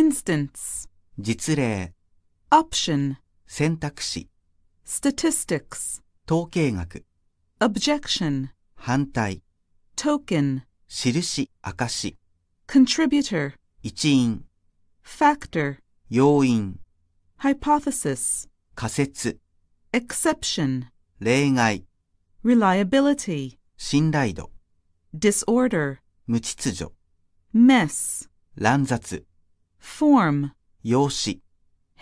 instance 実例 option 選択肢 statistics 統計学 objection 反対 token 印証 contributor 一因 factor 要因 hypothesis 仮説 exception 例外 reliability 信頼度 disorder 無秩序 mess 乱雑 form 用紙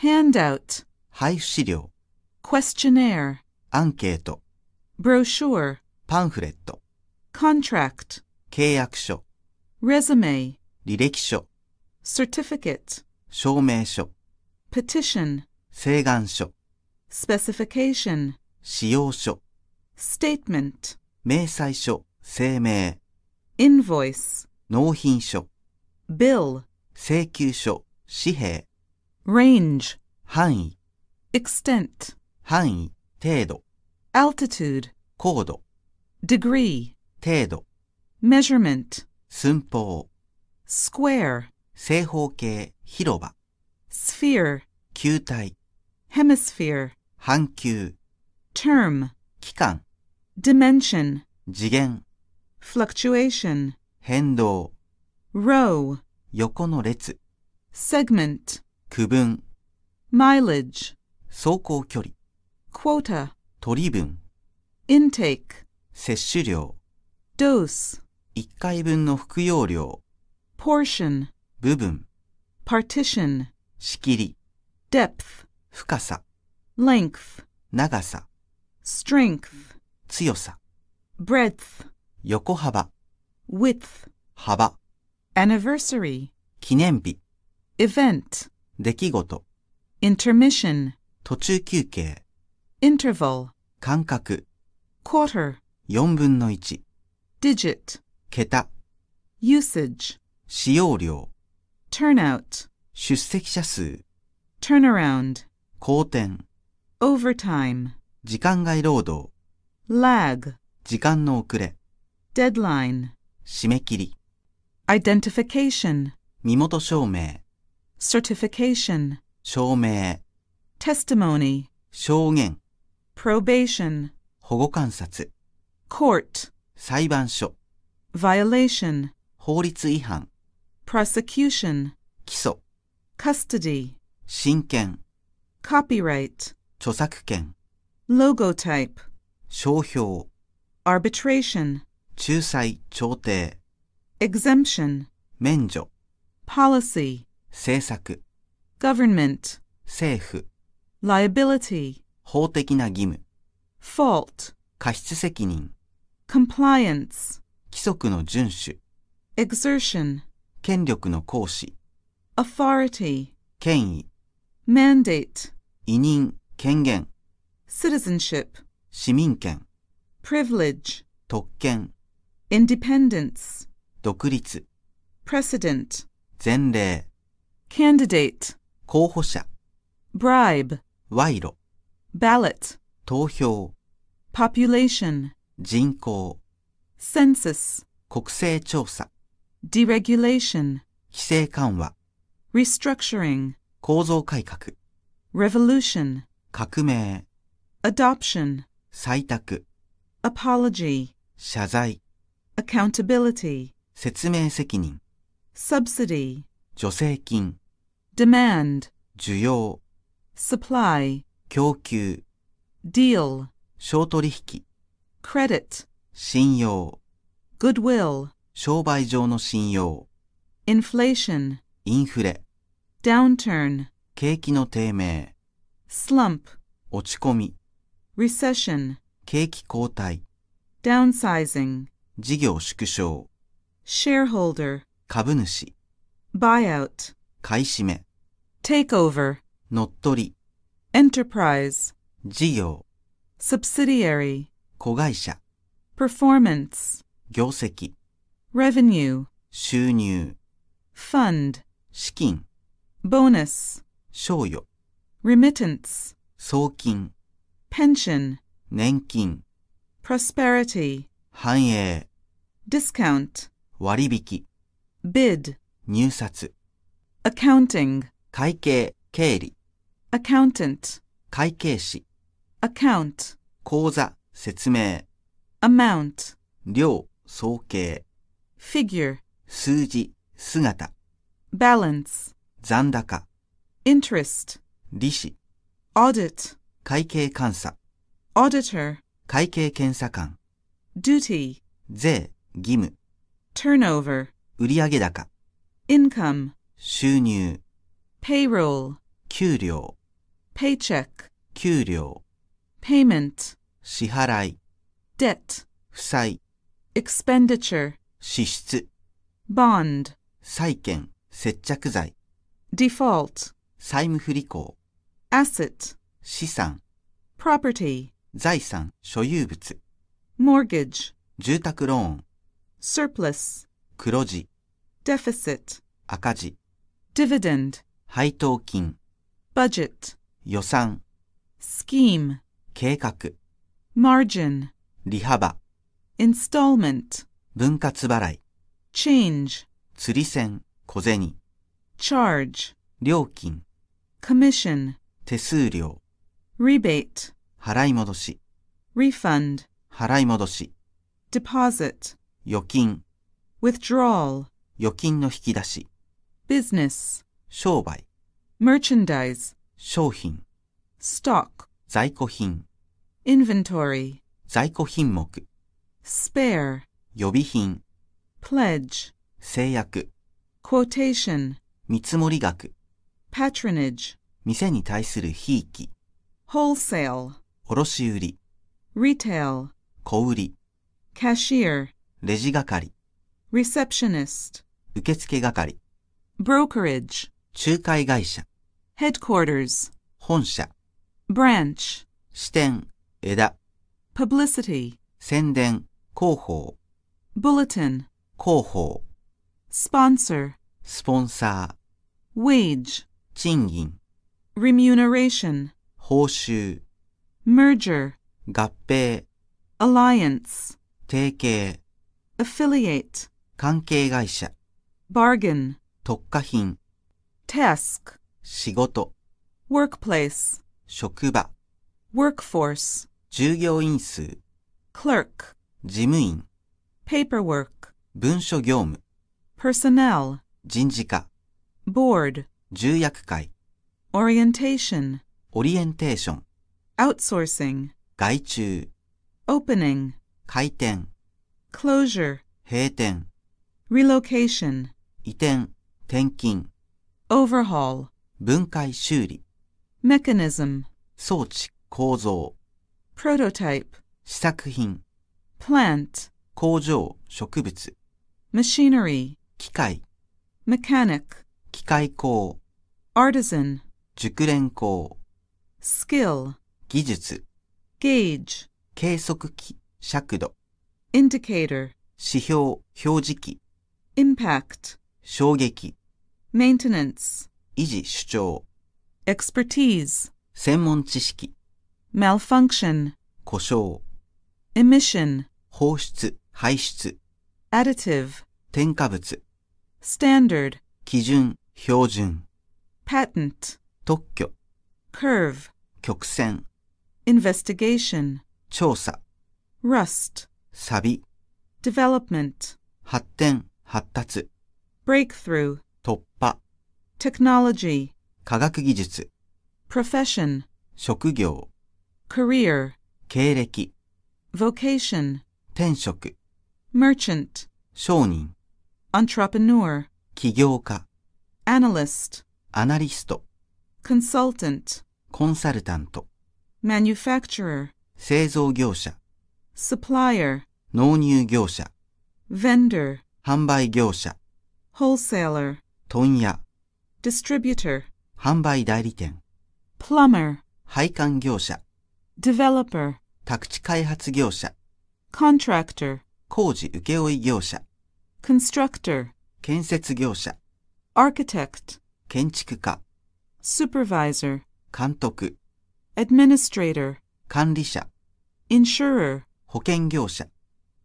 handout 配布資料 questionnaire アンケート brochure パンフレット contract 契約書 resume 履歴書 certificate 証明書 petition 請願書 specification 使用書 statement 明細書声明 invoice 納品書 bill 請求書、紙幣。range 範囲、extent 範囲、程度。altitude 高度、degree 程度。measurement 寸法、square 正方形、広場。sphere 球体、hemisphere 半球、term 期間、dimension 次元、fluctuation 変動、row 横の列 segment 区分 mileage 走行距離 quota 取り分 intake 摂取量 dose 一回分の服用量 portion 部分 partition 仕切り depth 深さ length 長さ strength 強さ breadth 横幅 width 幅 anniversary 記念日 event 出来事 intermission 途中休憩 interval 間隔 quarter 四分の一 digit 桁 usage 使用量 turnout 出席者数 turnaround 好転 overtime 時間外労働 lag 時間の遅れ deadline 締め切り identification 身元証明 certification 証明 testimony 証言 probation 保護観察 court 裁判所 violation 法律違反 prosecution 起訴 custody 親権 copyright 著作権 logotype 商標 arbitration 仲裁調停 exemption 免除 policy 政策 government 政府 liability 法的な義務 fault 過失責任 compliance 規則の遵守 exertion 権力の行使 authority 権威 mandate 委任権限 citizenship 市民権 privilege 特権 independence 独立 precedent 前例 candidate 候補者 bribe 賄賂 ballot 投票 population 人口 census 国勢調査 deregulation 規制緩和 restructuring 構造改革 revolution 革命 adoption 採択 apology 謝罪 accountability 説明責任 subsidy 助成金 demand 需要 supply 供給 deal 商取引 credit 信用 goodwill 商売上の信用 inflation インフレ downturn 景気の低迷 slump 落ち込み recession 景気後退 downsizing 事業縮小 shareholder 株主 buyout 買い占め takeover 乗っ取り enterprise 事業 subsidiary 子会社 performance 業績 revenue 収入 fund 資金 bonus 賞与 remittance 送金 pension 年金 prosperity 繁栄 discount 割引 bid 入札 accounting 会計経理 accountant 会計士 account 口座説明 amount 量総計 figure 数字姿 balance 残高 interest 利子 audit 会計監査 auditor 会計検査官 duty 税義務 turnover 売上高 income 収入 payroll 給料 paycheck 給料 payment 支払い debt 負債 expenditure 支出 bond 債券接着剤 default 債務不履行 asset 資産 property 財産所有物 mortgage 住宅ローン surplus 黒字 deficit 赤字 dividend 配当金 budget 予算 scheme 計画 margin 利幅 installment 分割払い change 釣り銭小銭 charge 料金 commission 手数料 rebate 払い戻し refund 払い戻し deposit 預金 withdrawal 預金の引き出し business 商売 merchandise 商品 stock 在庫品 inventory 在庫品目 spare 予備品 pledge 制約 quotation 見積もり額 patronage 店に対するひい wholesale 卸売 retail 小売 cashier レジ係 receptionist 受付係 brokerage 仲介会社 headquarters 本社 branch 支店枝 publicity 宣伝広報 bulletin 広報 sponsor スポンサー wage 賃金 remuneration 報酬 merger 合併 alliance 提携 affiliate 関係会社 bargain 特化品 task 仕事 workplace 職場 workforce 従業員数 clerk 事務員 paperwork 文書業務 personnel 人事課 board 重役会 orientation オリエンテーション outsourcing 外注 opening 開店 closure 閉店 relocation 移転転勤 overhaul 分解修理 mechanism 装置構造 prototype 試作品 plant 工場植物 machinery 機械 mechanic 機械工 artisan 熟練工 skill 技術 gauge 計測器尺度 indicator 指標、表示器 impact 衝撃 maintenance 維持、主張 expertise 専門知識 malfunction 故障 emission 放出、排出 additive 添加物 standard 基準、標準 patent 特許 curve 曲線 investigation 調査 rust サビ development 発展、発達 breakthrough 突破 technology 科学技術 profession 職業 career 経歴 vocation 転職 merchant 商人 entrepreneur 起業家 analyst アナリスト consultant コンサルタント manufacturer 製造業者 supplier 納入業者 vendor 販売業者 wholesaler 問屋 distributor 販売代理店 plumber 配管業者 developer 宅地開発業者 contractor 工事請負業者 constructor 建設業者 architect 建築家 supervisor 監督 administrator 管理者 insurer 保険業者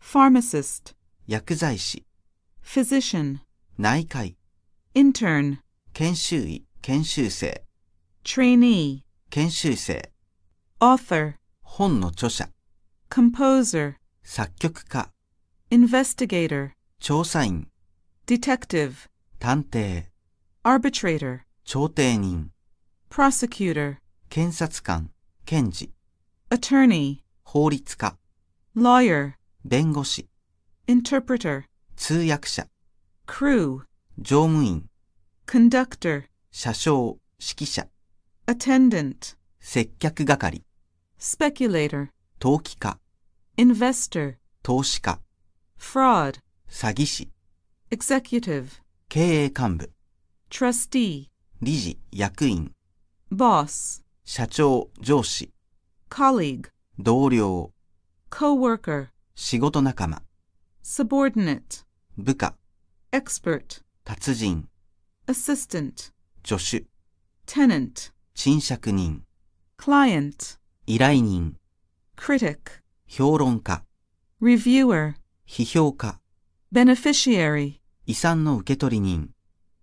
pharmacist 薬剤師 physician 内科医 intern 研修医研修生 trainee 研修生 author 本の著者 composer 作曲家 investigator 調査員 detective 探偵 arbitrator 調停人 prosecutor 検察官検事 attorney 法律家 lawyer 弁護士 interpreter 通訳者 crew 乗務員 conductor 車掌指揮者 attendant 接客係 speculator 投機家 investor 投資家 fraud 詐欺師 executive 経営幹部 trustee 理事役員 boss 社長上司 colleague 同僚 coworker 仕事仲間 subordinate 部下 expert 達人 assistant 助手 tenant 賃借人 client 依頼人 critic 評論家 reviewer 批評家 beneficiary 遺産の受取人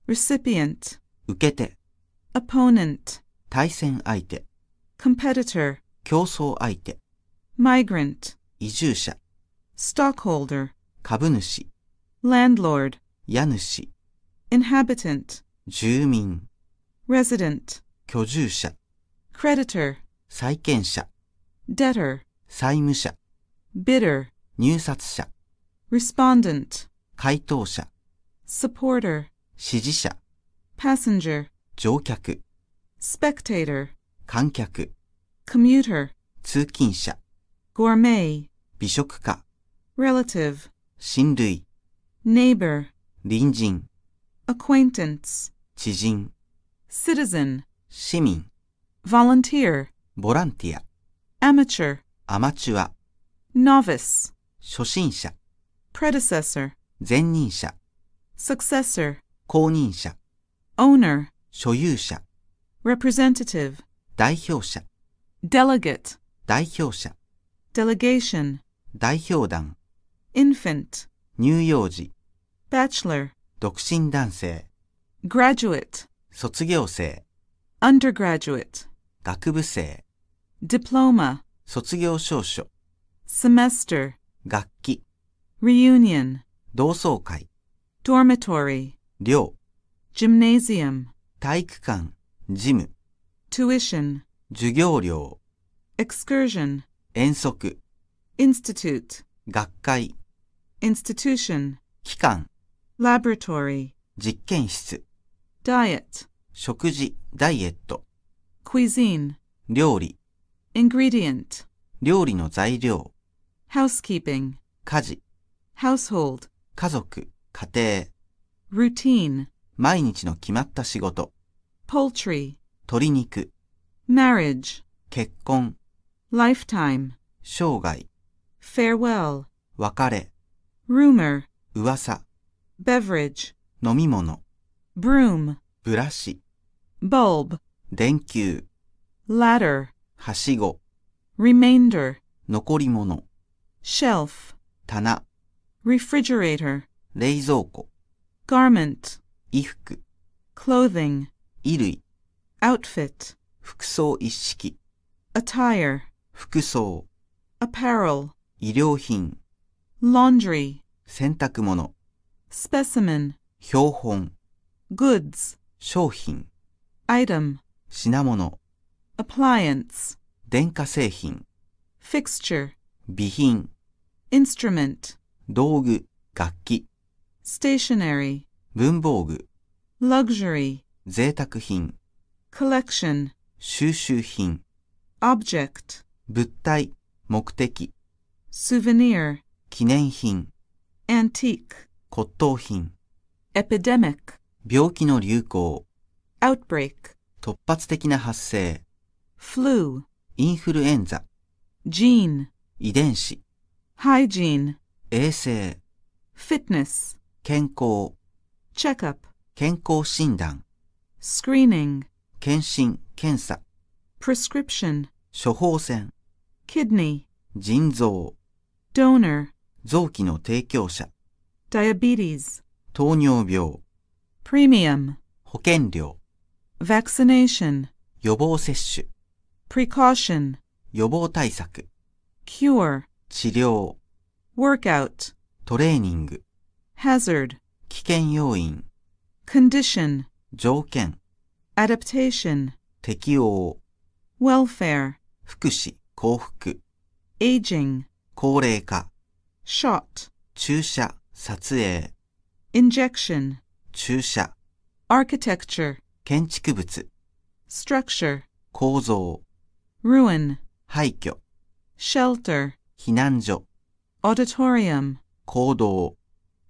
recipient 受け手 opponent 対戦相手 competitor 競争相手 migrant 移住者 stockholder 株主 landlord 家主 inhabitant 住民 resident 居住者 creditor 債権者 debtor 債務者 bidder 入札者 respondent 回答者 supporter 支持者 passenger 乗客 spectator 観客 commuter 通勤者 gourmet 美食家 relative 親類 neighbor 隣人 acquaintance 知人 citizen 市民 volunteer ボランティア amateur アマチュア novice 初心者 predecessor 前任者 successor 後任者 owner 所有者 representative 代表者 delegate 代表者 delegation 代表団 infant 乳幼児 bachelor 独身男性 graduate 卒業生 undergraduate 学部生 diploma 卒業証書 semester 学期 reunion 同窓会 dormitory 寮 gymnasium 体育館ジム tuition 授業料 excursion 遠足 institute 学会 institution 機関 laboratory 実験室 diet 食事ダイエット cuisine 料理 ingredient 料理の材料 housekeeping 家事 household 家族家庭 routine 毎日の決まった仕事 poultry 鶏肉 marriage 結婚 lifetime 生涯 farewell, 別れ、rumor, 噂、beverage, 飲み物、broom, ブラシ、bulb, 電球、ladder, はしご、remainder, 残り物、shelf, 棚、refrigerator, 冷蔵庫、garment, 衣服、clothing, 衣類、outfit, 服装一式、attire, Apparel. 医療品 laundry 洗濯物 specimen 標本 goods 商品 item 品物 appliance 電化製品 fixture 備品 instrument 道具楽器 stationary 文房具 luxury 贅沢品 collection 収集品 object 物体目的 souvenir 記念品 antique 骨董品 epidemic 病気の流行 outbreak 突発的な発生 flu インフルエンザ gene 遺伝子 hygiene 衛生 fitness 健康 checkup 健康診断 screening 検診検査 prescription 処方箋 kidney 腎臓 donor 臓器の提供者 diabetes 糖尿病 premium 保険料 vaccination 予防接種 precaution 予防対策 cure 治療 workout トレーニング hazard 危険要因 condition 条件 adaptation 適応 welfare 福祉幸福 aging 高齢化 shot 注射撮影 injection 注射 architecture 建築物 structure 構造 ruin 廃墟 shelter 避難所 auditorium 行動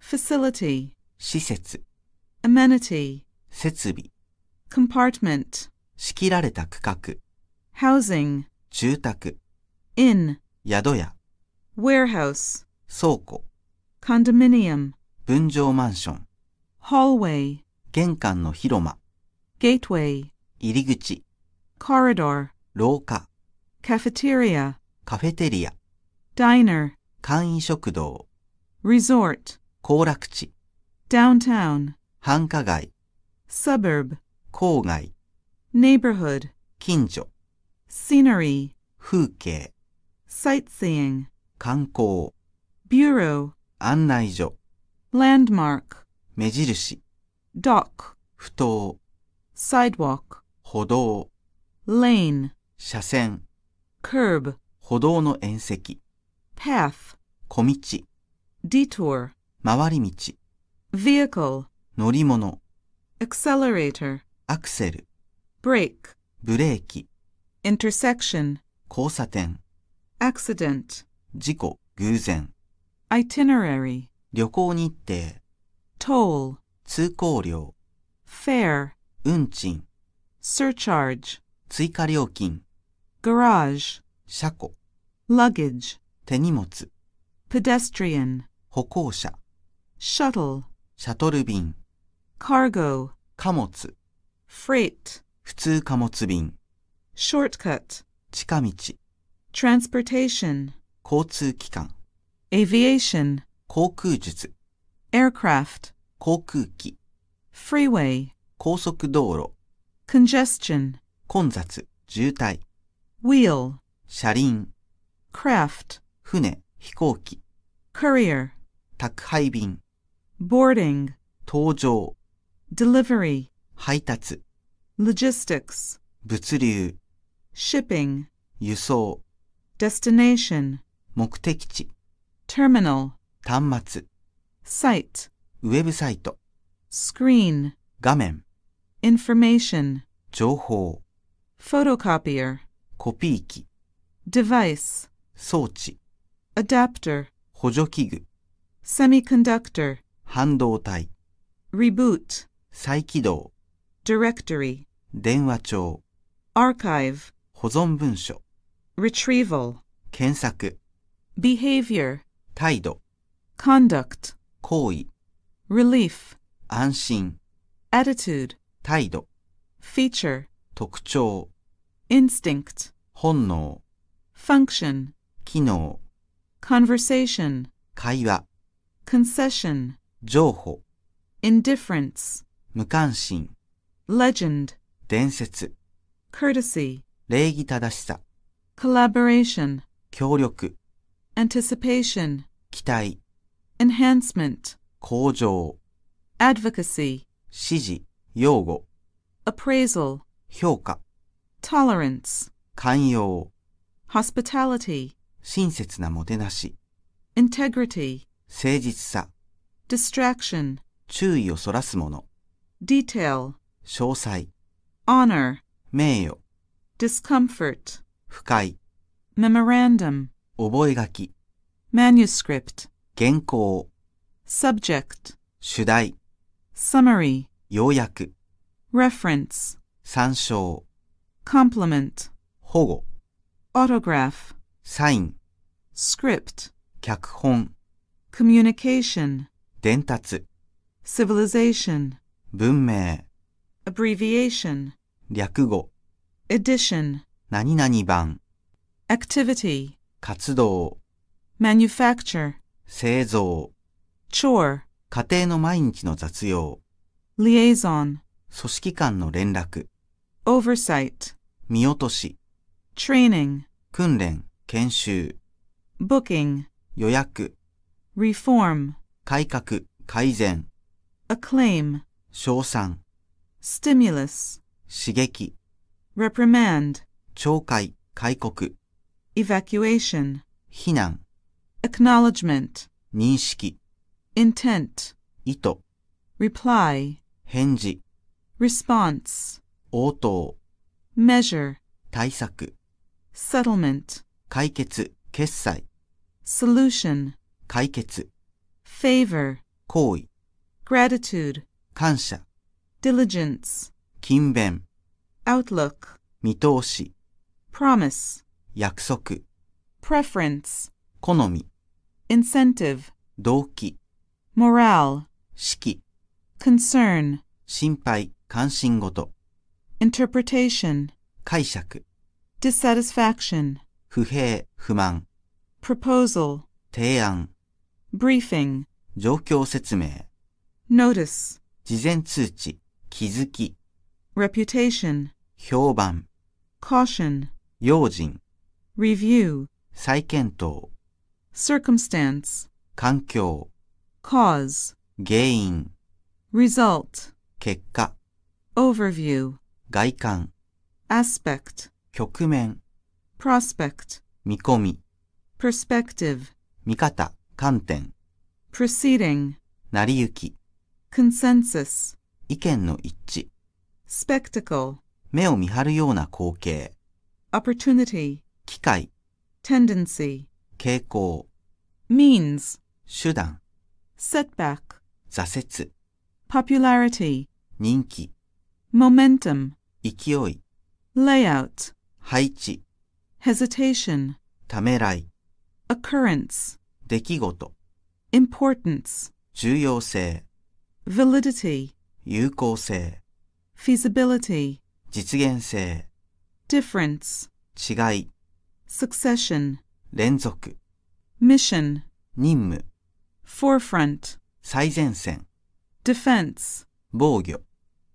facility 施設 amenity 設備 compartment 仕切られた区画 housing 住宅 in 宿屋 warehouse 倉庫 condominium 分譲マンション hallway 玄関の広間 gateway 入り口 corridor 廊下 cafeteria カフェテリア diner 簡易食堂 resort 行楽地 downtown 繁華街 suburb 郊外 neighborhood 近所 scenery 風景 sightseeing 観光、bureau、案内所、landmark、目印、dock、不当、sidewalk、歩道、lane、車線、curb、歩道の縁石、path、小道、detour、回り道、vehicle、乗り物、accelerator、アクセル、brake、ブレーキ、intersection、交差点、accident 事故、偶然。itinerary 旅行日程。toll 通行料。f a i r 運賃。surcharge 追加料金。garage 車庫。luggage 手荷物。pedestrian 歩行者。shuttle シャトル便。cargo 貨物。freight 普通貨物便。shortcut 近道。transportation 交通機関 aviation 航空術 aircraft 航空機 freeway 高速道路 congestion 混雑渋滞 wheel 車輪 craft 船飛行機 courier 宅配便 boarding 搭乗 delivery 配達 logistics 物流 shipping 輸送 destination 目的地 terminal 端末 site ウェブサイト screen 画面 information 情報 photocopier コピー機 device 装置 adapter 補助器具 semiconductor 半導体 reboot 再起動 directory 電話帳 archive 保存文書 retrieval 検索 behavior, 態度、conduct, 行為、relief, 安心、attitude, 態度、feature, 特徴、instinct, 本能、function, 機能、conversation, 会話、concession, 情報、indifference, 無関心、legend, 伝説、courtesy, collaboration. 協力、anticipation 期待 enhancement 向上 advocacy 支持擁護 appraisal 評価 tolerance 寛容 hospitality 親切なもてなし integrity 誠実さ distraction 注意をそらすもの detail 詳細 honor 名誉 discomfort 不快 memorandum 覚書 manuscript 原稿 subject 主題 summary 要約 reference 参照 complement 保護 autograph サイン script 脚本 communication 伝達 civilization 文明 abbreviation 略語 edition 何々版 activity 活動 manufacture 製造 chore 家庭の毎日の雑用 liaison 組織間の連絡 oversight 見落とし training 訓練研修 booking 予約 reform 改革改善 acclaim 賞賛 stimulus 刺激 reprimand 懲戒、戒告。evacuation 避難 acknowledgement 認識 intent 意図 reply 返事 response 応答 measure 対策 settlement 解決決済 solution 解決 favor 行為 gratitude 感謝 diligence 勤勉 outlook 見通し promise 約束 preference 好み incentive 動機 morale 士気 concern 心配関心事 interpretation 解釈 dissatisfaction 不平不満 proposal 提案 briefing 状況説明 notice 事前通知気づき reputation 評判 caution 用心 review, 再検討、circumstance, 環境、cause, 原因、result, 結果、overview, 外観、aspect, 局面、prospect, 見込み、perspective, 見方、観点、proceeding, 成り行き、consensus, 意見の一致、spectacle, Opportunity. 機械 tendency, 傾向、means, 手段、setback, 挫折、popularity, 人気、momentum, 勢い、layout, 配置、hesitation, ためらい、occurrence, 出来事、importance, 重要性、validity, 有効性、feasibility, 実現性、difference, 違い、succession 連続 mission 任務 forefront 最前線 defense 防御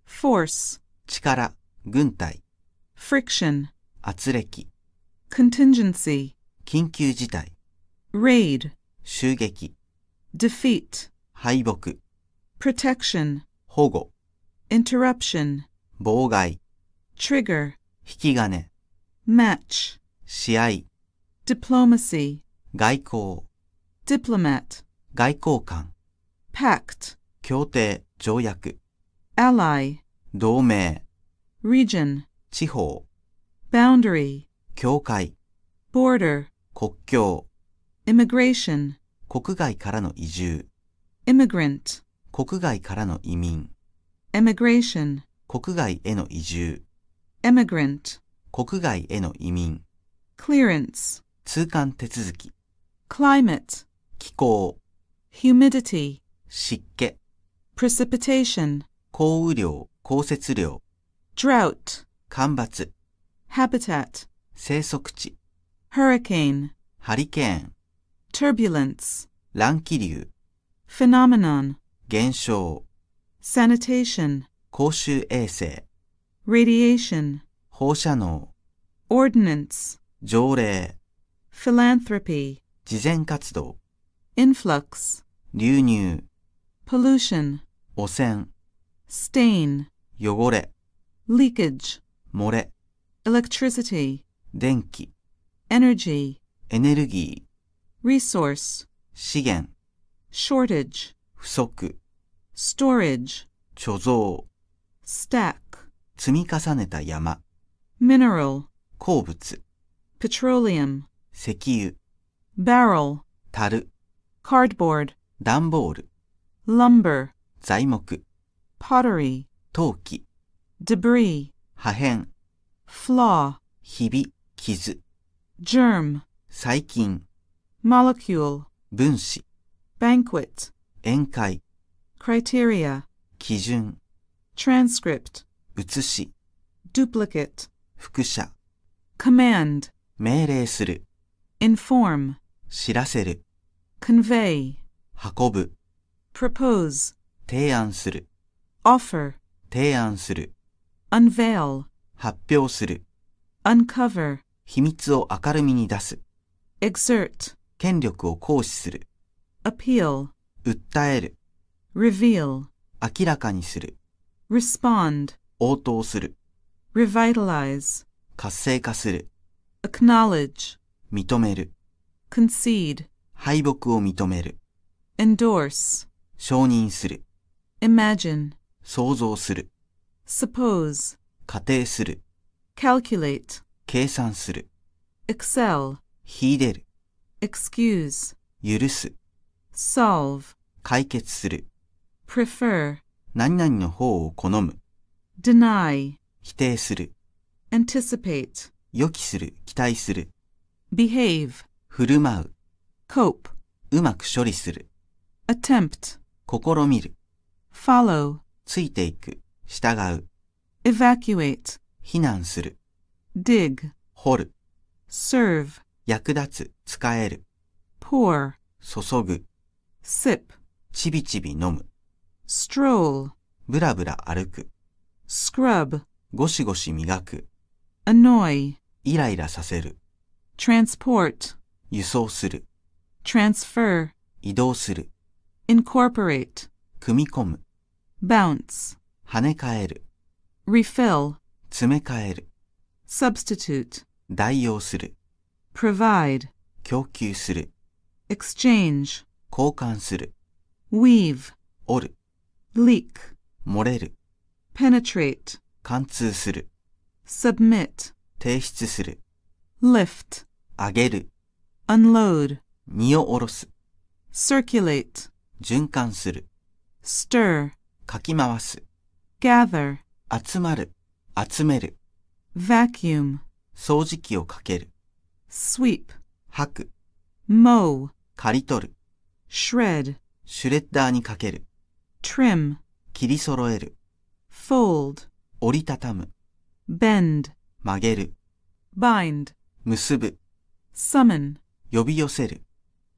force 力軍隊 friction 圧力 contingency 緊急事態 raid 襲撃 defeat 敗北 protection 保護 interruption 妨害 trigger 引き金 match 試合 diplomacy 外交 diplomat 外交官 pact 協定条約 ally 同盟 region 地方 boundary 境界 border 国境 immigration 国外からの移住 immigrant 国外からの移民 emigration 国外への移住 emigrant 国外への移民 clearance 通関手続き climate 気候 humidity 湿気 precipitation 降雨量降雪量 drought 干ばつ habitat 生息地 hurricane ハリケーン turbulence 乱気流 phenomenon 現象 sanitation 公衆衛生 radiation 放射能 ordinance 条例 philanthropy 慈善活動 influx 流入 pollution 汚染 stain 汚れ leakage 漏れ electricity 電気 energy エネルギー resource 資源 shortage 不足 storage 貯蔵 stack 積み重ねた山 mineral 鉱物 petroleum 石油 barrel 樽 cardboard 段ボール lumber 材木 pottery 陶器 debris 破片 flaw ひび傷 germ 細菌 molecule 分子 banquet 宴会 criteria 基準 transcript 写し duplicate 複写 command 命令する inform 知らせる convey 運ぶ propose 提案する offer 提案する unveil 発表する uncover 秘密を明るみに出す exert 権力を行使する appeal 訴える reveal 明らかにする respond 応答する revitalize 活性化する acknowledge, 認める、concede, 敗北を認める、endorse, 承認する、imagine, 想像する、suppose, 仮定する、calculate, 計算する、excel, いでる、excuse, 許す、solve, 解決する、prefer, 何々の方を好む、deny, 否定する、anticipate 予期する、期待する。behave, 振る舞う、cope, うまく処理する、attempt, 試みる、follow, ついていく、従う、evacuate, 避難する、dig, 掘る、serve, 役立つ、使える、pour, 注ぐ、sip, ちびちび飲む、stroll, ぶらぶら歩く、scrub, ゴシゴシ磨く、annoy, イライラさせる。transport 輸送する。transfer 移動する。incorporate 組み込む。bounce 跳ね返る。refill 詰め替える。substitute 代用する。provide 供給する。exchange 交換する。weave 折る。leak 漏れる。penetrate 貫通する。submit 提出する。lift, 上げる。unload, 荷を下ろす。circulate, 循環する。stir, かき回す。gather, 集まる。集める。vacuum, 掃除機をかける。sweep, 吐く。mow, 刈り取る。shred, シュレッダーにかける。trim, 切り揃える。fold, 折りたたむ。bend, 曲げる bind 結ぶ summon 呼び寄せる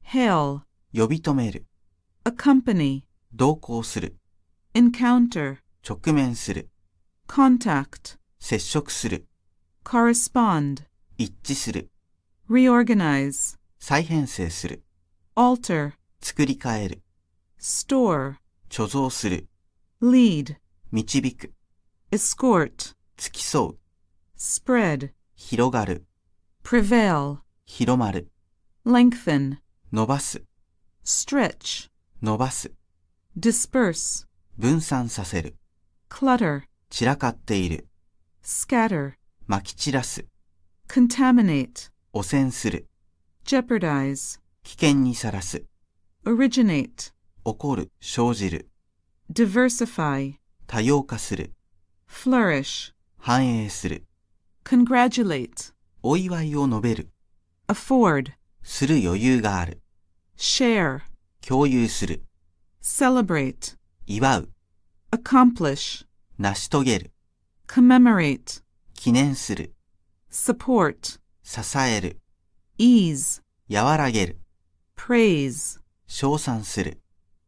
hail 呼び止める accompany 同行する encounter 直面する contact 接触する correspond 一致する reorganize 再編成する alter 作り変える store 貯蔵する lead 導く escort 付き添う spread 広がる prevail 広まる lengthen 伸ばす stretch 伸ばす disperse 分散させる clutter 散らかっている scatter 撒き散らす contaminate 汚染する jeopardize 危険にさらす originate 起こる生じる diversify 多様化する flourish 繁栄する congratulate お祝いを述べる afford する余裕がある share 共有する celebrate 祝う accomplish 成し遂げる commemorate 記念する support 支える ease 和らげる praise 称賛する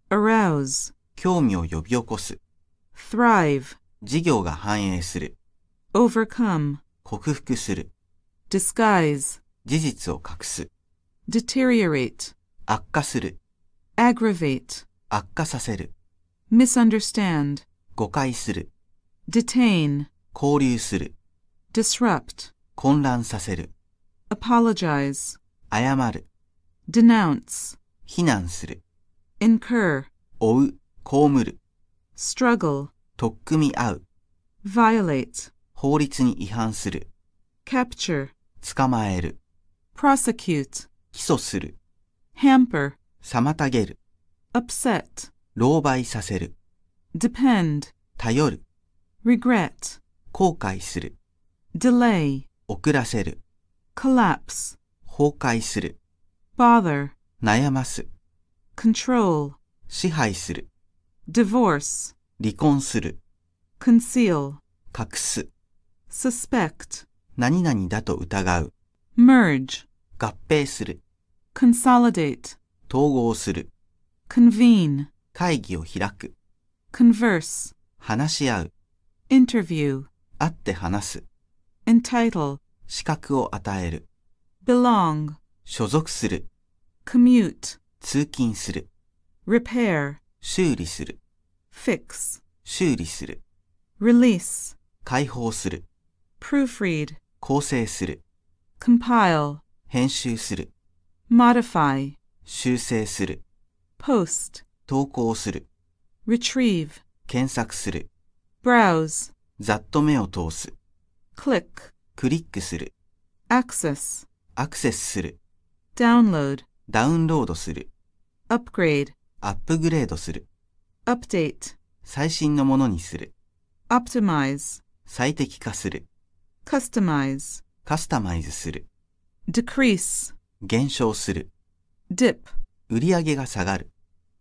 arouse 興味を呼び起こす thrive 事業が繁栄する overcome 克服する。disguise 事実を隠す。deteriorate 悪化する。aggravate 悪化させる。misunderstand 誤解する。detain 交流する。disrupt 混乱させる。apologize 謝る。denounce 非難する。incur 負う、被る。struggle 取っ組み合う。violate 法律に違反する capture 捕まえる prosecute 起訴する hamper 妨げる upset 狼狽させる depend 頼る regret 後悔する delay 遅らせる collapse 崩壊する bother 悩ます control 支配する divorce 離婚する conceal 隠す suspect 何々だと疑う merge 合併する consolidate 統合する convene 会議を開く converse 話し合う interview 会って話す entitle 資格を与える belong 所属する commute 通勤する repair 修理する fix 修理する release 解放する proofread 構成する compile 編集する modify 修正する post 投稿する retrieve 検索する browse ざっと目を通す click クリックする access アクセスする download ダウンロードする upgrade アップグレードする update 最新のものにする optimize 最適化する customize カスタマイズする、decrease 減少する、dip 売り上げが下がる、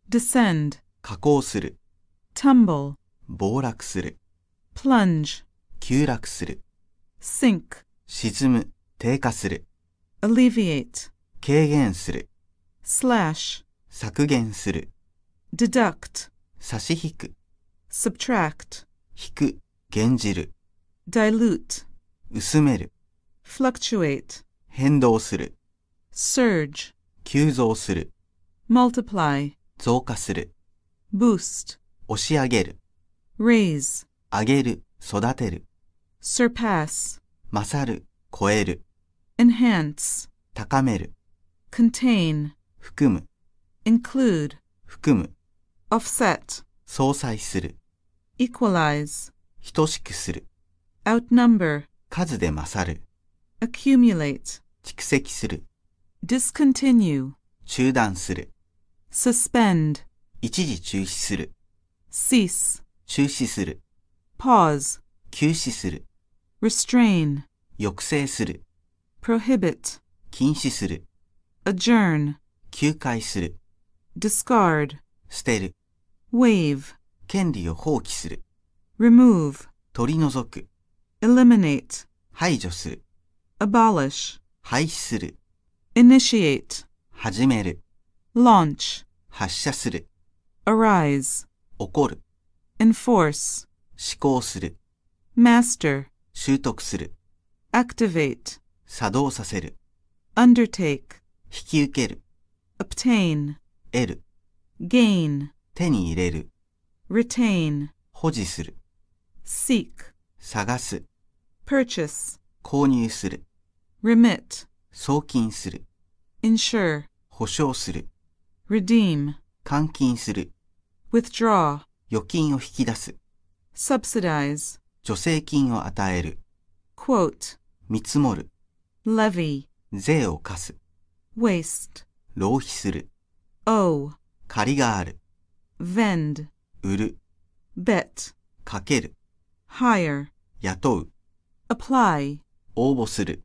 descend 下降する、tumble 暴落する、plunge 急落する、sink 沈む、低下する、alleviate 軽減する、slash 削減する、deduct 差し引く、subtract 引く、減じる、dilute 薄める fluctuate 変動する surge 急増する multiply 増加する boost 押し上げる raise 上げる育てる surpass 勝る超える enhance 高める contain 含む include 含む offset 相殺する equalize 等しくする outnumber 数で勝る accumulate 蓄積する discontinue 中断する suspend 一時中止する cease 中止する pause 休止する restrain 抑制する prohibit 禁止する adjourn 休会する discard 捨てる w a v e 権利を放棄する remove 取り除く eliminate 排除する abolish 廃止する initiate 始める launch 発射する arise 起こる enforce 施行する master 習得する activate 作動させる undertake 引き受ける obtain 得る gain 手に入れる retain 保持する seek 探す purchase 購入する remit 送金する insure 保証する redeem 換金する withdraw 預金を引き出す subsidize 助成金を与える quote 見積もる levy 税を課す waste 浪費する owe 借りがある vend 売る bet かける hire 雇う apply 応募する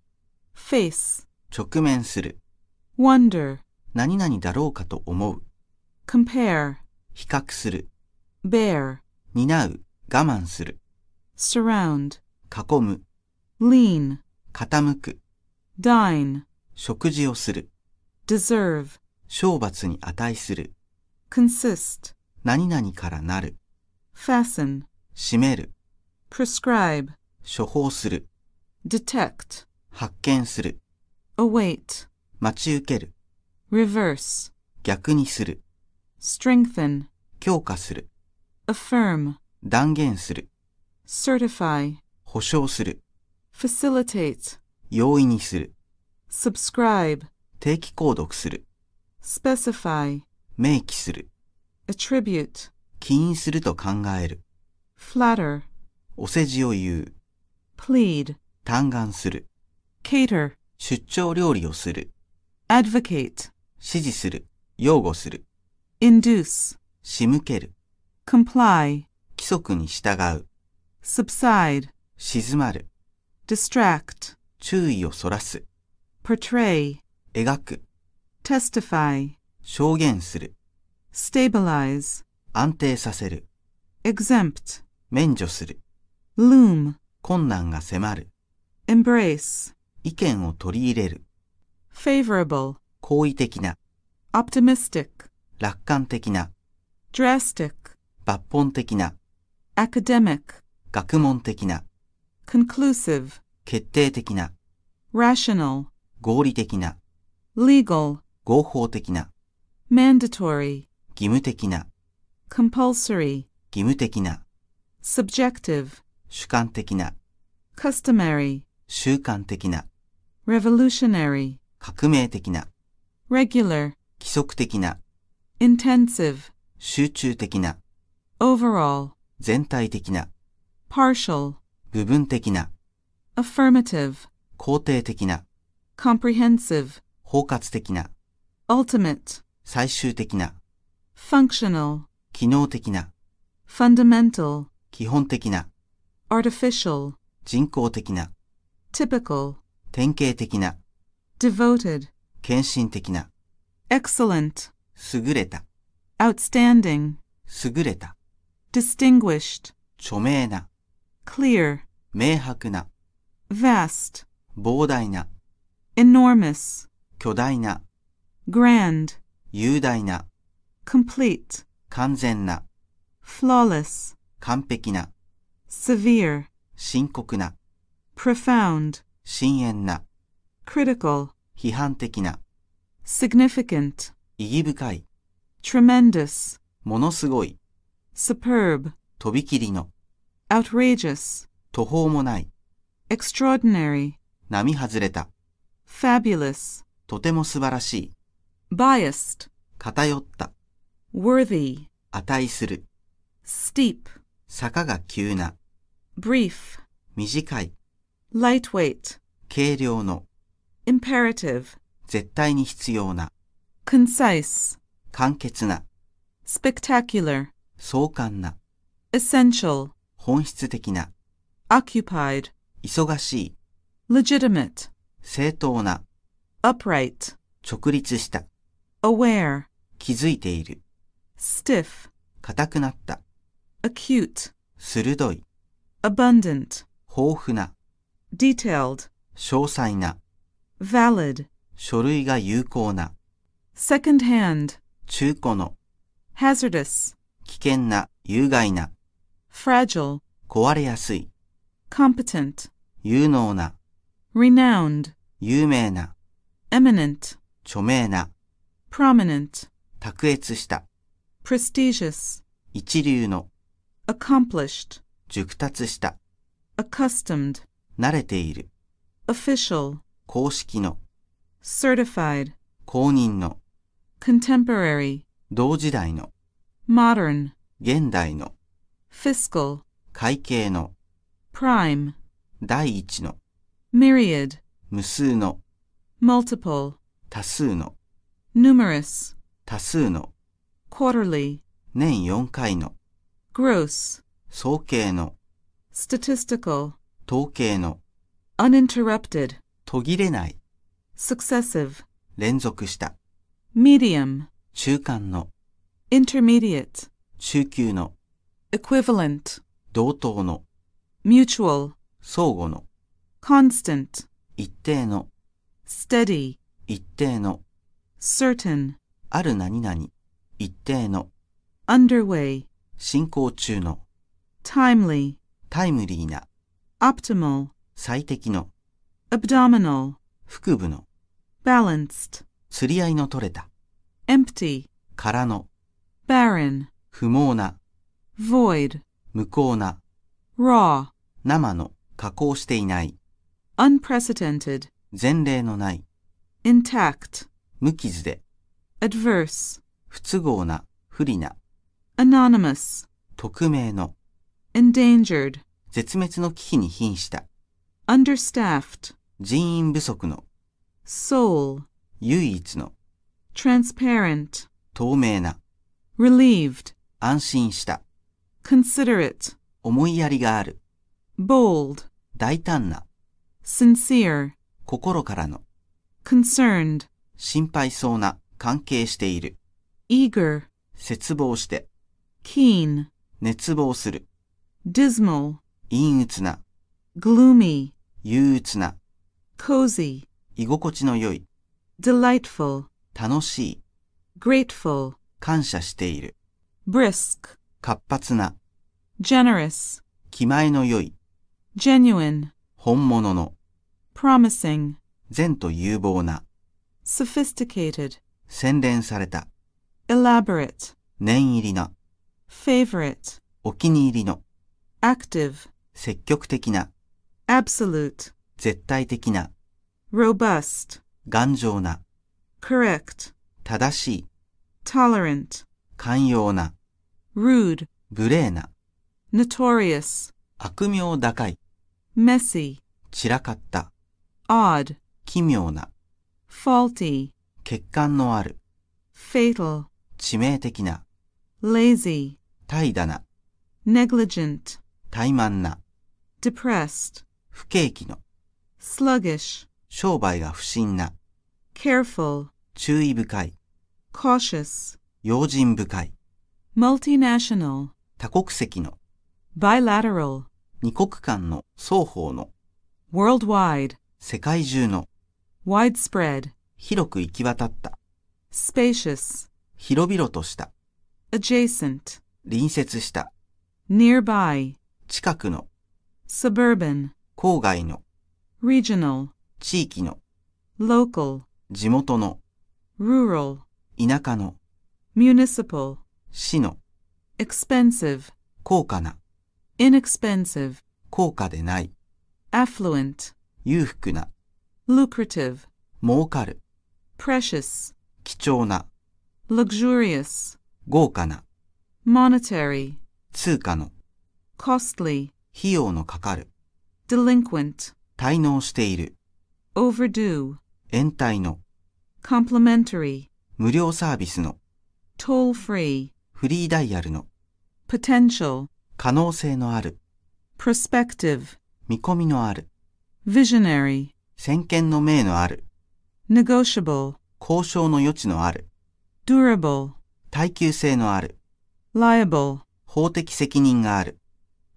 face 直面する wonder 何々だろうかと思う compare 比較する bear 担う我慢する surround 囲む lean 傾く dine 食事をする deserve 賞罰に値する consist 何々からなる fasten 締める prescribe 処方する detect 発見する await 待ち受ける reverse 逆にする strengthen 強化する affirm 断言する certify 保証する facilitate 容易にする subscribe 定期購読する specify 明記する attribute 起因すると考える flatter お世辞を言う plead 嘆願する cater 出張料理をする advocate 指示する擁護する induce 仕向ける comply 規則に従う subside 静まる distract 注意をそらす portray 描く testify 証言する stabilize 安定させる exempt 免除する loom 困難が迫る。embrace 意見を取り入れる。favorable 好意的な。optimistic 楽観的な。drastic 抜本的な。academic 学問的な。conclusive 決定的な。rational 合理的な。legal 合法的な。mandatory 義務的な。compulsory 義務的な。subjective 主観的な customary 習慣的な revolutionary 革命的な regular 規則的な intensive 集中的な overall 全体的な partial 部分的な affirmative 肯定的な comprehensive 包括的な ultimate 最終的な functional 機能的な fundamental 基本的な artificial 人工的な typical 典型的な devoted 献身的な excellent 優れた outstanding 優れた distinguished 著名な clear 明白な vast 膨大な enormous 巨大な grand 雄大な complete 完全な flawless 完璧な severe 深刻な profound 深遠な critical 批判的な significant 意義深い tremendous ものすごい superb とびきりの outrageous 途方もない extraordinary 並外れた fabulous とても素晴らしい biased 偏った worthy 値する steep 坂が急な brief 短い lightweight 軽量の imperative 絶対に必要な concise 簡潔な spectacular 壮観な essential 本質的な occupied 忙しい legitimate 正当な upright 直立した aware 気づいている stiff 硬くなった acute 鋭い abundant 豊富な detailed 詳細な valid 書類が有効な second hand 中古の hazardous 危険な有害な fragile 壊れやすい competent 有能な renowned 有名な eminent 著名な prominent 卓越した prestigious 一流の accomplished 熟達した。accustomed 慣れている。official 公式の。certified 公認の。contemporary 同時代の。modern 現代の。fiscal 会計の。prime 第一の。myriad 無数の。multiple 多数の。numerous 多数の。quarterly 年4回の。gross 総計の statistical 統計の uninterrupted 途切れない successive 連続した medium 中間の intermediate 中級の equivalent 同等の mutual 相互の constant 一定の steady 一定の certain ある何々一定の underway 進行中の timely タイムリーな optimal 最適の abdominal 腹部の balanced 釣り合いの取れた empty 空の barren 不毛な void 無効な raw 生の加工していない unprecedented 前例のない intact 無傷で adverse 不都合な不利な anonymous 匿名の endangered 絶滅の危機に瀕した understaffed 人員不足の soul 唯一の transparent 透明な relieved 安心した considerate 思いやりがある bold 大胆な sincere 心からの concerned 心配そうな関係している eager 絶望して keen 熱望する dismal, 陰鬱な、gloomy, 憂鬱な、cozy, 居心地の良い、delightful, 楽しい、grateful, 感謝している、brisk, 活発な、generous, 気前の良い、genuine, 本物の、promising, 善と有望な、sophisticated, 洗練された、elaborate, 念入りな、favorite, お気に入りの、active 積極的な absolute 絶対的な robust 頑丈な correct 正しい tolerant 寛容な rude 無礼な notorious 悪名高い messy 散らかった odd 奇妙な faulty 欠陥のある fatal 致命的な lazy 怠惰な negligent 怠慢な、depressed, 不景気の、sluggish, 商売が不審な、careful, 注意深い、cautious, 用心深い、multinational, 多国籍の、bilateral, 二国間の双方の、worldwide, 世界中の、widespread, 広く行き渡った、spacious, 広々とした、adjacent, 隣接した、nearby, 近くの suburban 郊外の regional 地域の local 地元の rural 田舎の municipal 市の expensive 高価な inexpensive 高価でない affluent 裕福な lucrative 儲かる precious 貴重な luxurious 豪華な monetary 通貨の costly 費用のかかる delinquent 滞納している overdue 延滞の complementary 無料サービスの toll free フリーダイヤルの potential 可能性のある prospective 見込みのある visionary 先見の明のある negotiable 交渉の余地のある durable 耐久性のある liable 法的責任がある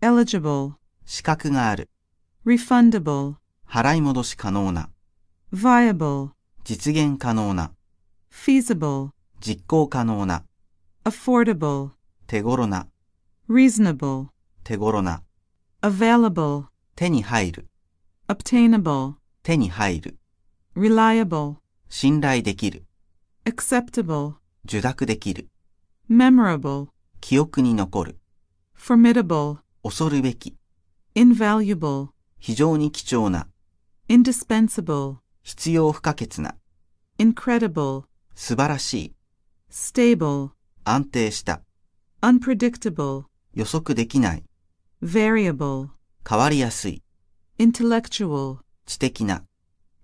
eligible 資格がある refundable 払い戻し可能な viable 実現可能な feasible 実行可能な affordable 手頃な reasonable 手頃な available 手に入る obtainable 手に入る reliable 信頼できる acceptable 受諾できる memorable 記憶に残る formidable 恐るべき invaluable 非常に貴重な indispensable 必要不可欠な incredible 素晴らしい stable 安定した unpredictable 予測できない variable 変わりやすい intellectual 知的な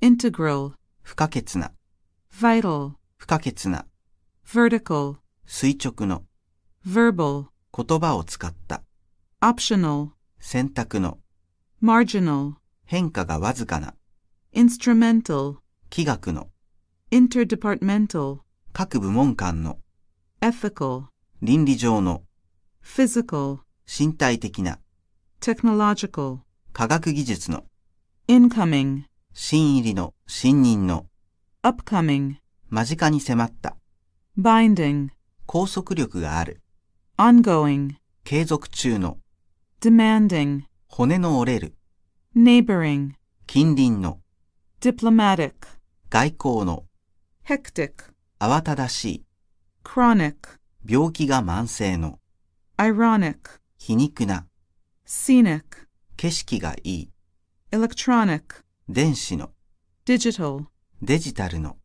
integral 不可欠な vital 不可欠な vertical 垂直の verbal 言葉を使った optional 選択の marginal 変化がわずかな instrumental 器楽の interdepartmental 各部門間の ethical 倫理上の physical 身体的な technological 科学技術の incoming 新入りの新任の upcoming 間近に迫った binding 拘束力がある ongoing 継続中の demanding 骨の折れる neighboring 近隣の diplomatic 外交の hectic 慌ただしい chronic 病気が慢性の ironic 皮肉な scenic 景色がいい electronic 電子の digital デジタルの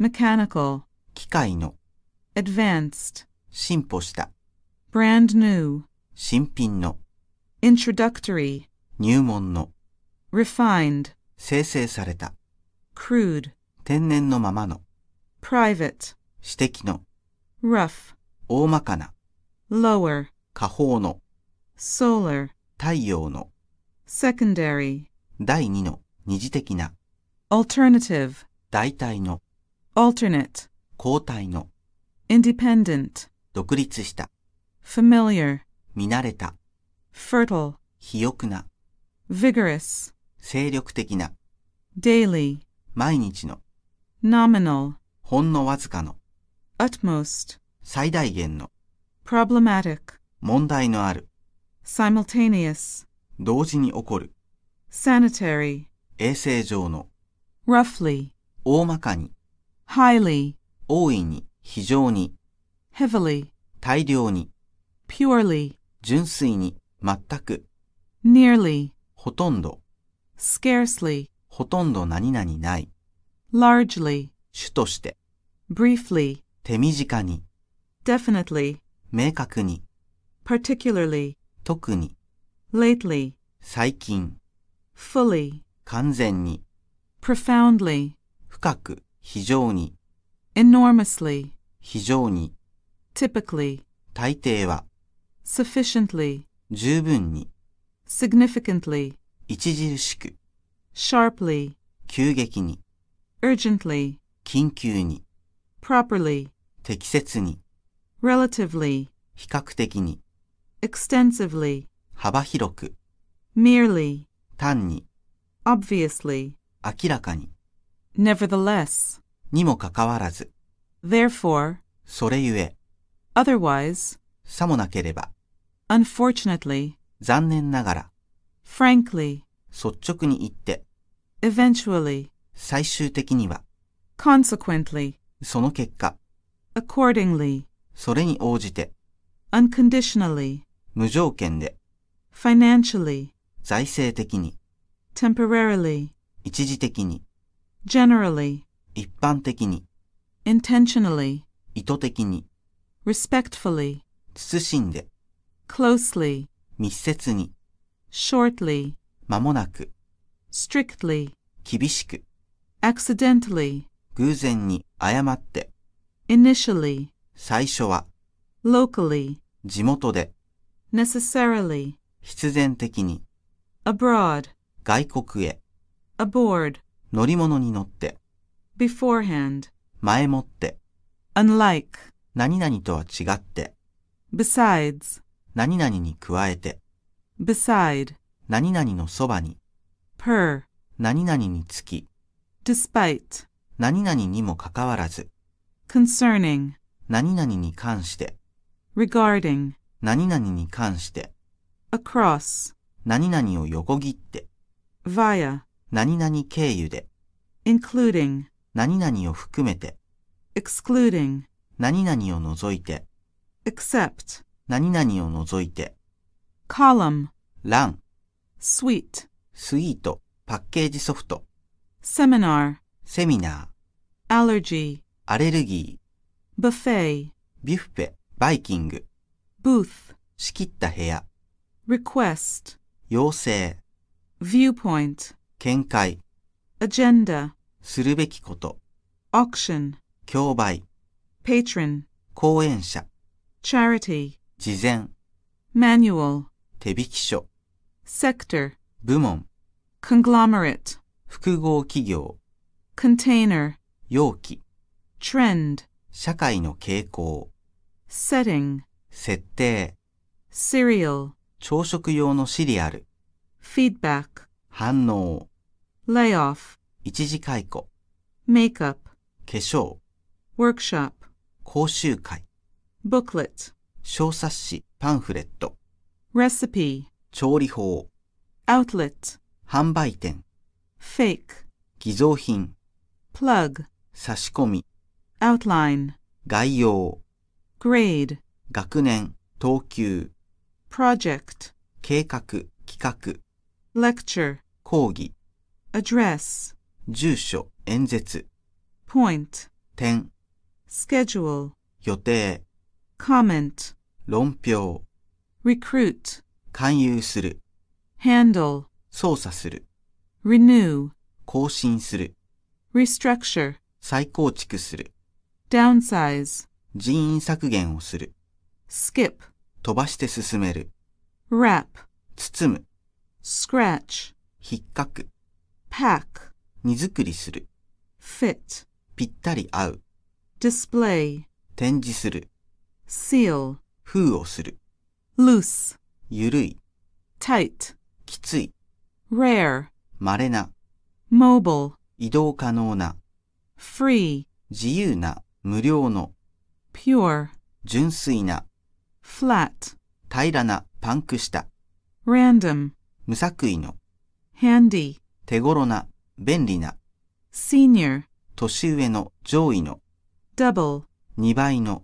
mechanical 機械の advanced 進歩した brand new 新品の introductory 入門の refined 生成された crude 天然のままの private 私的の rough 大まかな lower 下方の solar 太陽の secondary 第二の二次的な alternative 代替の alternate 交代の independent 独立した familiar 見慣れた fertile 肥沃な vigorous 精力的な daily 毎日の nominal ほんのわずかの utmost 最大限の problematic 問題のある simultaneous 同時に起こる sanitary 衛生上の roughly 大まかに highly 大いに非常に heavily 大量に purely 純粋に全く nearly ほとんど scarcely ほとんど何々ない largely 主として briefly 手短に definitely 明確に particularly 特に lately 最近 fully 完全に profoundly 深く非常に enormously 非常に typically 大抵は sufficiently 十分に significantly 著しく sharply 急激に urgently 緊急に properly 適切に relatively 比較的に extensively 幅広く merely 単に obviously 明らかに nevertheless にもかかわらず therefore それゆえ otherwise さもなければ unfortunately, 残念ながら、frankly, 率直に言って、eventually, 最終的には、consequently, その結果、accordingly, それに応じて、unconditionally, 無条件で、financially, 財政的に、temporarily, 一時的に、generally, 一般的に、intentionally, 意図的に、respectfully, 慎んで、closely 密接に shortly 間もなく strictly 厳しく accidentally 偶然に誤って initially 最初は locally 地元で necessarily 必然的に abroad 外国へ aboard 乗り物に乗って beforehand 前もって unlike 何々とは違って besides 何々に加えて、beside, 何々のそばに、per, 何々につき、despite, 何々にもかかわらず、concerning, 何々に関して、regarding, 何々に関して、across, 何々を横切って、via, 何々経由で、including, 何々を含めて、excluding, 何々を除いて、except, 何々を除いて、column, 欄、sweet, スイート、パッケージソフト、seminar, セミナー。allergy, アレルギー。buffet, ビュッフェ、バイキング、booth, 仕切った部屋、request, 要請、viewpoint, 見解、agenda, するべきこと、auction, 競売、patron, 講演者、charity. 事前 manual 手引き書 sector 部門 conglomerate 複合企業 container 容器 trend 社会の傾向 setting 設定 cereal 朝食用のシリアル feedback 反応 layoff 一時解雇 makeup 化粧 workshop 講習会 booklet 小冊子、パンフレット。recipe 調理法。outlet 販売店。fake 偽造品。plug 差し込み。outline 概要。grade 学年、等級。project 計画、企画。lecture 講義。address 住所、演説。point 点。schedule 予定。comment 論評 recruit 勧誘する handle 操作する renew 更新する restructure 再構築する downsize 人員削減をする skip 飛ばして進める wrap 包む scratch 引っかく pack 荷造りする fit ぴったり合う display 展示する seal, 封をする。loose, 緩い、tight, きつい、rare, 稀な、mobile, 移動可能な、free, 自由な、無料の、pure, 純粋な、flat, 平らな、パンクした、random, 無作為の、handy, 手頃な、便利な、senior, 年上の、上位の、double, 二倍の、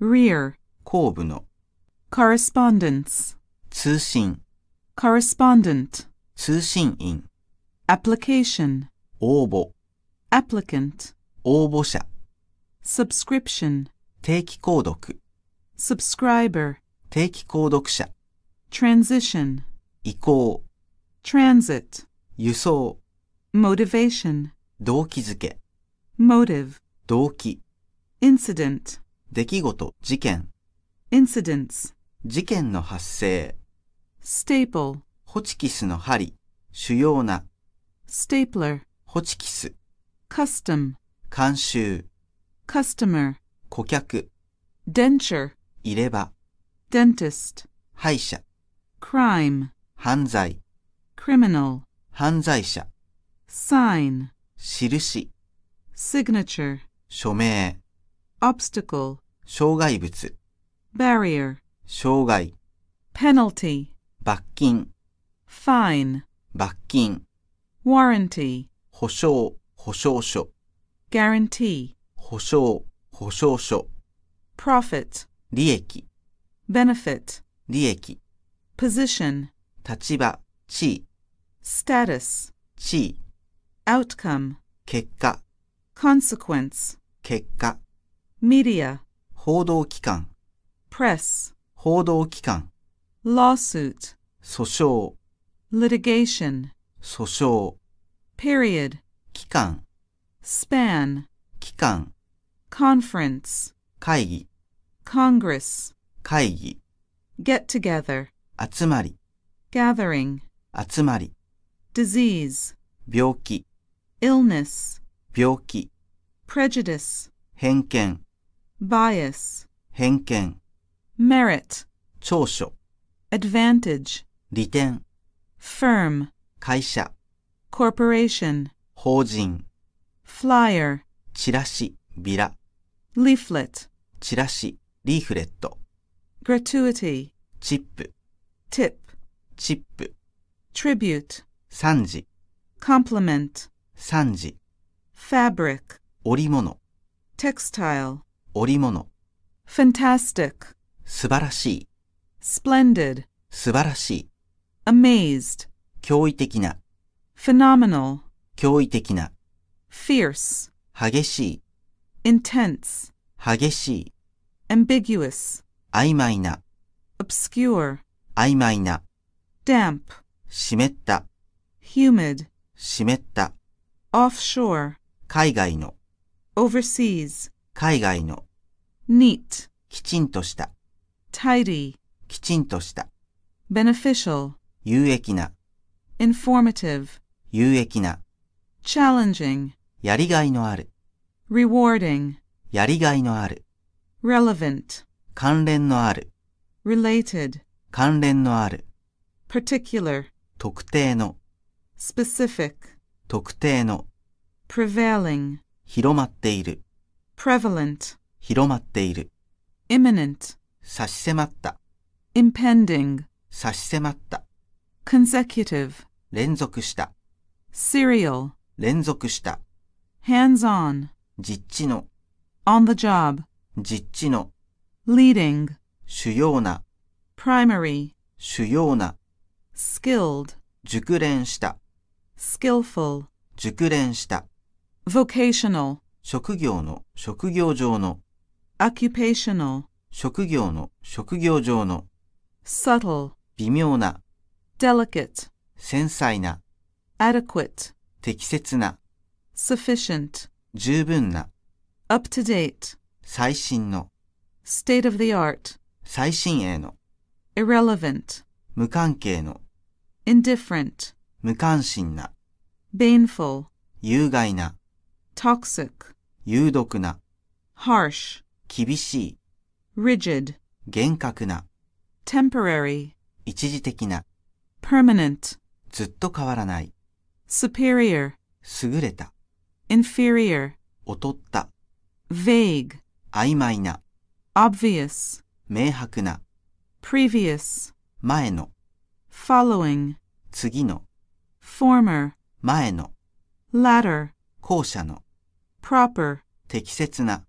rear 後部の correspondence 通信 correspondent 通信員 application 応募 applicant 応募者 subscription 定期購読 subscriber 定期購読者 transition 移行 transit 輸送 motivation 動機づけ motive 動機 incident 出来事、事件。incidents, 事件の発生。staple, ホチキスの針。主要な、stapler, ホチキス。custom, 監修。customer, 顧客。denture, 入れ歯、dentist, 歯医者。crime, 犯罪、criminal, 犯罪者。sign, 印、signature, 署名。obstacle 障害物 barrier 障害 penalty 罰金 fine 罰金 warranty 保証保証書 guarantee 保証保証書 profit 利益 benefit 利益 position 立場地位 status 地位 outcome 結果 consequence 結果 media 報道機関 press 報道機関 lawsuit 訴訟 litigation 訴訟 period 期間 span 期間 conference 会議 congress 会議 get together 集まり gathering 集まり disease 病気 illness 病気 prejudice 偏見 bias 偏見 merit 長所 advantage 利点 firm 会社 corporation 法人 flyer チラシビラ leaflet チラシリーフレット gratuity チップ tip チップ tribute 賛辞 compliment 賛辞 fabric 織物 textile 織物 fantastic, 素晴らしい splendid, 素晴らしい amazed, 驚異的な phenomenal, 驚異的な fierce, 激しい intense, 激しい ambiguous, 曖昧な obscure, 曖昧な damp, 湿った humid, 湿った offshore, 海外の overseas, 海外の neat きちんとした tidy きちんとした beneficial 有益な informative 有益な challenging やりがいのある rewarding やりがいのある relevant 関連のある related 関連のある particular 特定の specific 特定の prevailing 広まっている prevalent 広まっている imminent 差し迫った impending 差し迫った consecutive 連続した serial 連続した hands on 実地の on the job 実地の leading 主要な primary 主要な skilled 熟練した skillful 熟練した vocational 職業の職業上の occupational 職業の職業上の subtle 微妙な delicate 繊細な adequate 適切な sufficient 十分な up to date 最新の state of the art 最新鋭の irrelevant 無関係の indifferent 無関心な baneful 有害な toxic 有毒な harsh 厳しい rigid 厳格な temporary 一時的な permanent ずっと変わらない superior 優れた inferior 劣った vague 曖昧な obvious 明白な previous 前の following 次の former 前の latter 後者の proper 適切な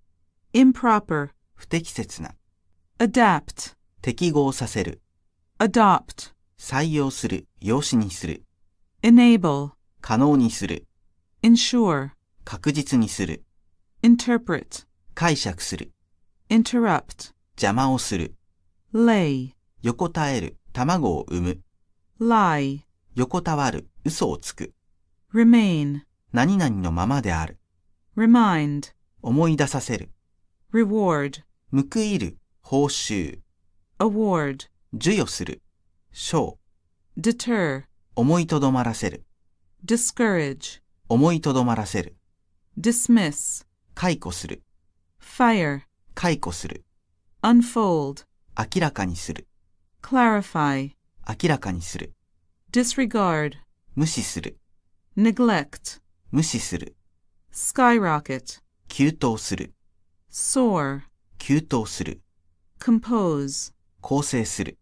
improper 不適切な adapt 適合させる adopt 採用する用紙にする enable 可能にする ensure 確実にする interpret 解釈する interrupt 邪魔をする lay 横たえる卵を産む lie 横たわる嘘をつく remain 何々のままである remind 思い出させる reward 報いる報酬 award 授与する賞 deter 思いとどまらせる discourage 思いとどまらせる dismiss 解雇する fire 解雇する unfold 明らかにする clarify 明らかにする disregard 無視する neglect 無視する skyrocket 急騰する soar 急騰する compose 構成する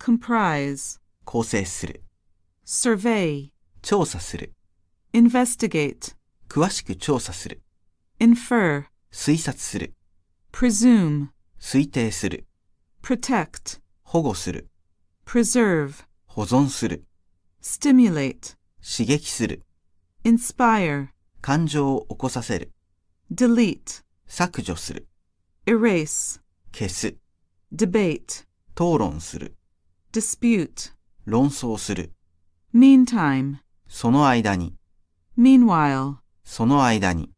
comprise 構成する survey 調査する investigate 詳しく調査する infer 推察する presume 推定する protect 保護する preserve 保存する stimulate 刺激する inspire 感情を起こさせる delete 削除する erase 消す debate 討論する dispute 論争する meantime その間に meanwhile その間に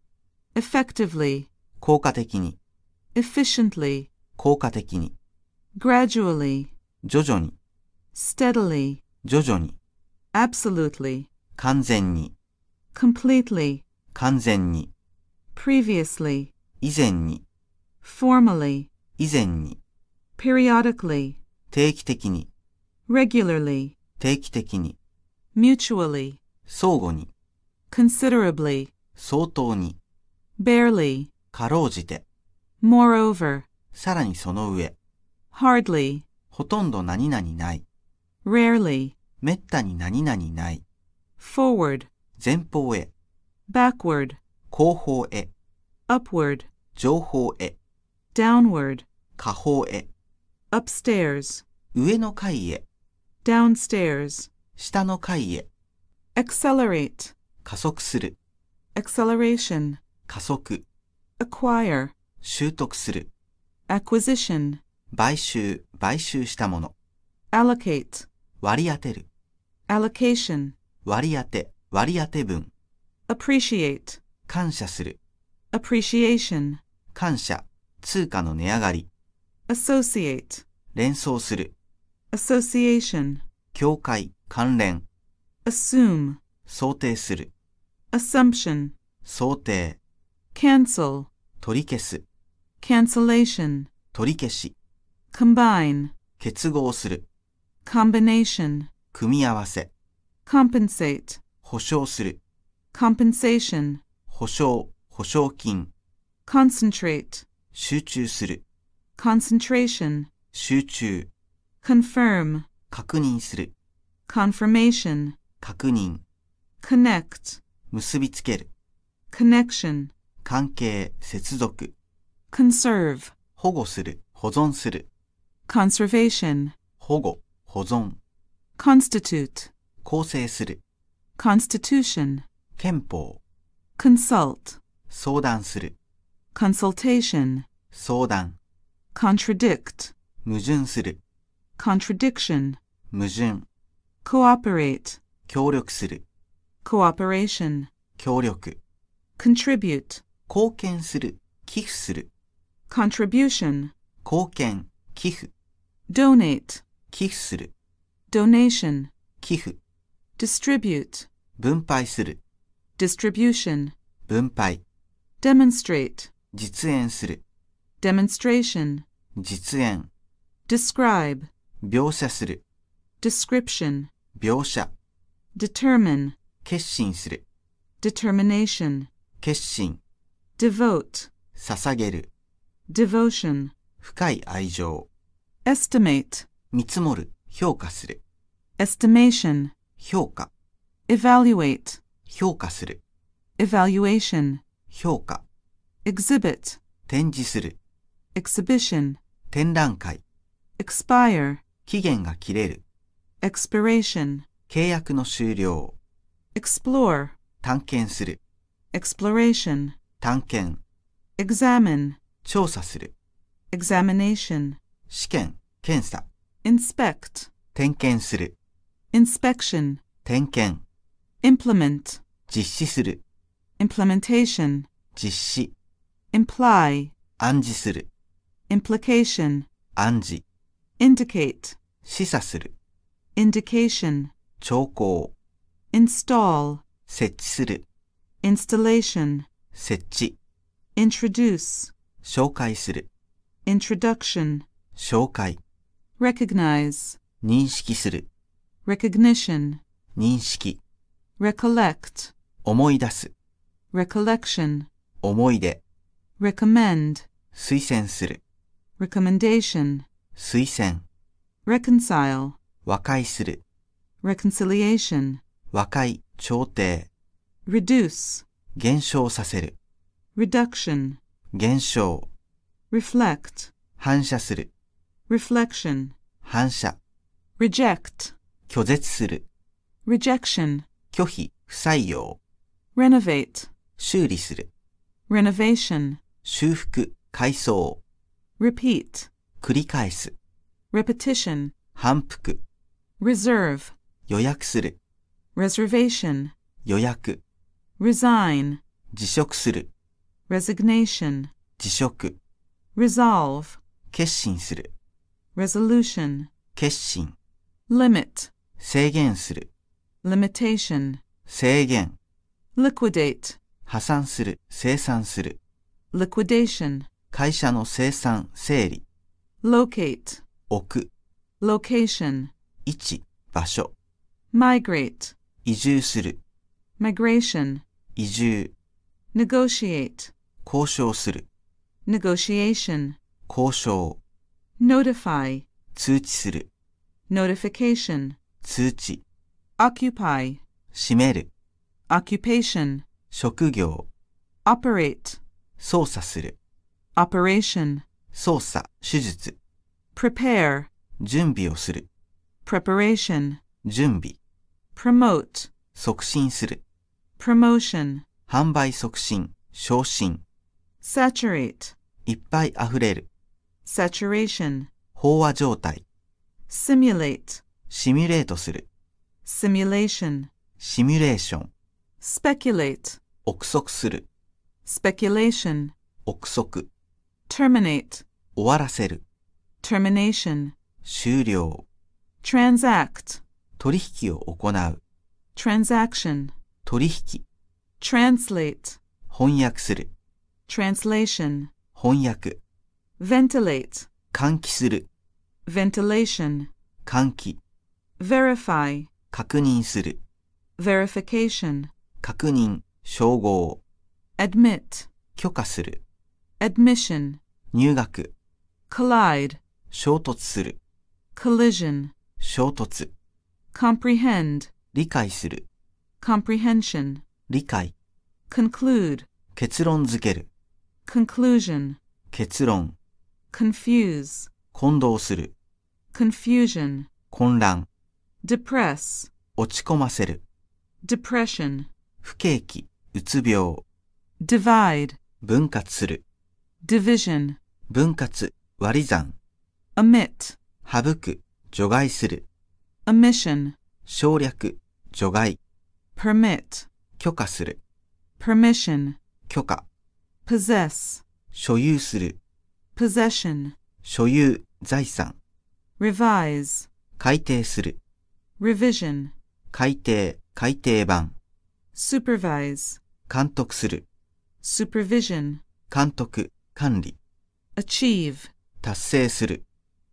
effectively 効果的に efficiently 効果的に gradually 徐々に steadily 徐々に absolutely 完全に completely 完全に、previously, 以前に、formally, 以前に、periodically, 定期的に、regularly, 定期的に、mutually, 相互に、considerably, 相当に、barely, かろうじて、moreover, さらにその上、hardly, ほとんど何々ない、rarely, めったに何々ない、forward, 前方へ、backward 後方へ upward 上方へ downward 下方へ upstairs 上の階へ downstairs 下の階へ accelerate 加速する acceleration 加速 acquire 習得する acquisition 買収買収したもの allocate 割り当てる allocation 割り当て割り当て分 appreciate 感謝する appreciation 感謝通貨の値上がり associate 連想する association 境界関連 assume 想定する assumption 想定 cancel 取り消す cancellation 取り消し combine 結合する combination 組み合わせ compensate 保証する compensation 保証、保証金 concentrate 集中する concentration 集中 confirm 確認する confirmation 確認 connect 結びつける connection 関係、接続 conserve 保護する、保存する conservation 保護、保存 constitute 構成する constitution 憲法 consult 相談する consultation 相談 contradict 矛盾する contradiction 矛盾 cooperate 協力する cooperation 協力 contribute 貢献する寄付する contribution 貢献寄付 donate 寄付する donation 寄付 distribute 分配する distribution 分配 demonstrate 実演する demonstration 実演 describe 描写する description 描写 determine 決心する determination 決心 devote 捧げる devotion 深い愛情 estimate 見積もる評価する estimation 評価 evaluate 評価する evaluation 評価 exhibit 展示する exhibition 展覧会 expire 期限が切れる expiration 契約の終了 explore 探検する exploration 探検 examine 調査する examination 試験検査 inspect 点検する inspection 点検 implement 実施する implementation 実施 imply 暗示する implication 暗示 indicate 示唆する indication 兆候 install 設置する installation 設置 introduce 紹介する introduction 紹介 recognize 認識する recognition 認識 recollect 思い出す recollection 思い出 recommend 推薦する recommendation 推薦 reconcile 和解する reconciliation 和解調停 reduce 減少させる reduction 減少 reflect 反射する reflection 反射 reject 拒絶する rejection 拒否、不採用。renovate 修理する。renovation 修復、改装。repeat 繰り返す。repetition 反復。reserve 予約する。reservation 予約。resign 辞職する。resignation 辞職。resolve 決心する。resolution 決心。limit 制限する。limitation 制限 liquidate 破産する、生産する liquidation 会社の生産、整理 locate 置く location 位置、場所 migrate 移住する migration 移住 negotiate 交渉する negotiation 交渉 notify 通知する notification 通知 occupy 占める occupation 職業 operate 操作する operation 操作手術 prepare 準備をする preparation 準備 promote 促進する promotion 販売促進昇進 saturate いっぱい溢れる saturation 飽和状態 simulate シミュレートする simulation シミュレーション speculate 憶測する speculation 憶測 terminate 終わらせる termination 終了 transact 取引を行う transaction 取引 translate 翻訳する translation 翻訳 ventilate 換気する ventilation 換気 verify 確認する。verification 確認、称号。admit 許可する。admission 入学。collide 衝突する。collision 衝突。comprehend 理解する。comprehension 理解。conclude 結論付ける。conclusion 結論。confuse 混同する。confusion 混乱。depress 落ち込ませる depression 不景気、うつ病 divide 分割する division 分割、割り算 omit 省く、除外する omission 省略、除外 permit 許可する permission 許可 possess 所有する possession 所有、財産 revise 改定する revision 改訂、改訂版 supervise 監督する supervision 監督、管理 achieve 達成する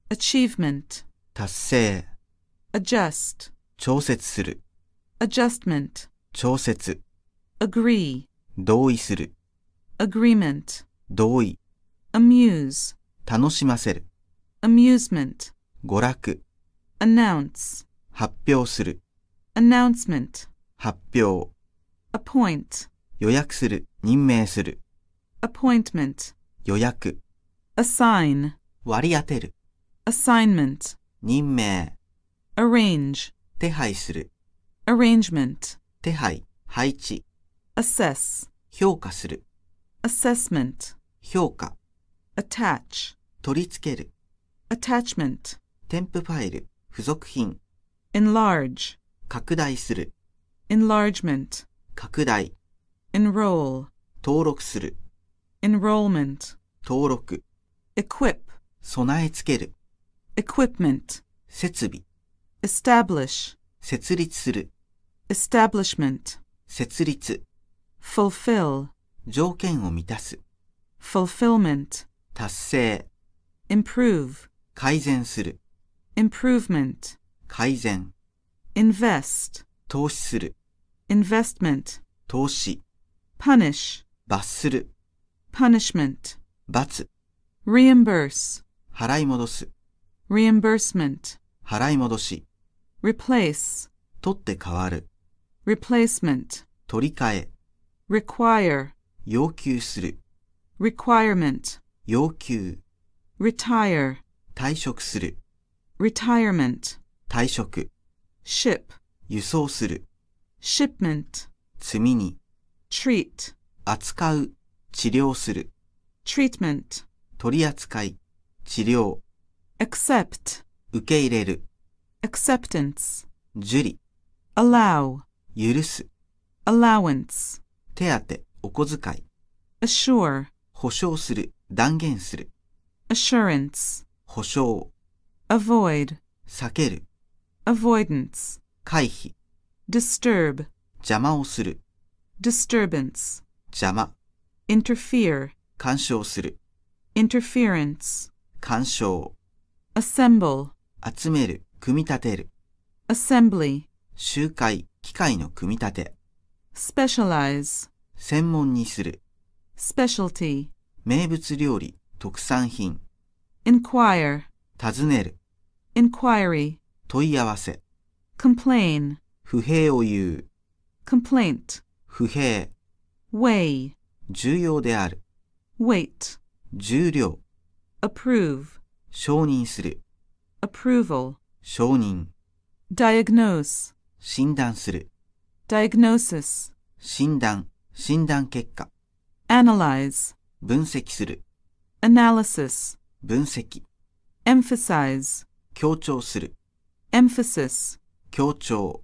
achievement 達成 adjust 調節する adjustment 調節 agree 同意する agreement 同意 amuse 楽しませる amusement 娯楽 announce 発表する announcement 発表 appoint 予約する任命する appointment 予約 assign 割り当てる assignment 任命 arrange 手配する arrangement 手配配置 assess 評価する assessment 評価 attach 取り付ける attachment 添付ファイル付属品 enlarge 拡大する enlargement 拡大 enroll 登録する enrollment 登録 equip 備え付ける equipment 設備 establish 設立する establishment 設立 fulfill 条件を満たす fulfillment 達成 improve 改善する improvement 改善 invest 投資する investment 投資 punish 罰する punishment 罰 reimburse 払い戻す reimbursement 払い戻し replace 取って変わる replacement 取り替え require 要求する requirement 要求 retire 退職する retirement 退職 ship 輸送する shipment 積みに treat 扱う治療する treatment 取り扱い治療 accept 受け入れる acceptance 受理 allow 許す allowance 手当お小遣い assure 保証する断言する assurance 保証 avoid 避ける avoidance 回避 disturb 邪魔をする disturbance 邪魔 interfere 干渉する interference 干渉 assemble 集める組み立てる assembly 集会機械の組み立て specialize 専門にする specialty 名物料理特産品 inquire 尋ねる inquiry 問い合わせ。complain 不平を言う。complaint 不平。w a y 重要である。weight 重量。approve 承認する。approval 承認。diagnose 診断する。diagnosis 診断、診断結果。analyze 分析する。analysis 分析。emphasize 強調する。emphasis 強調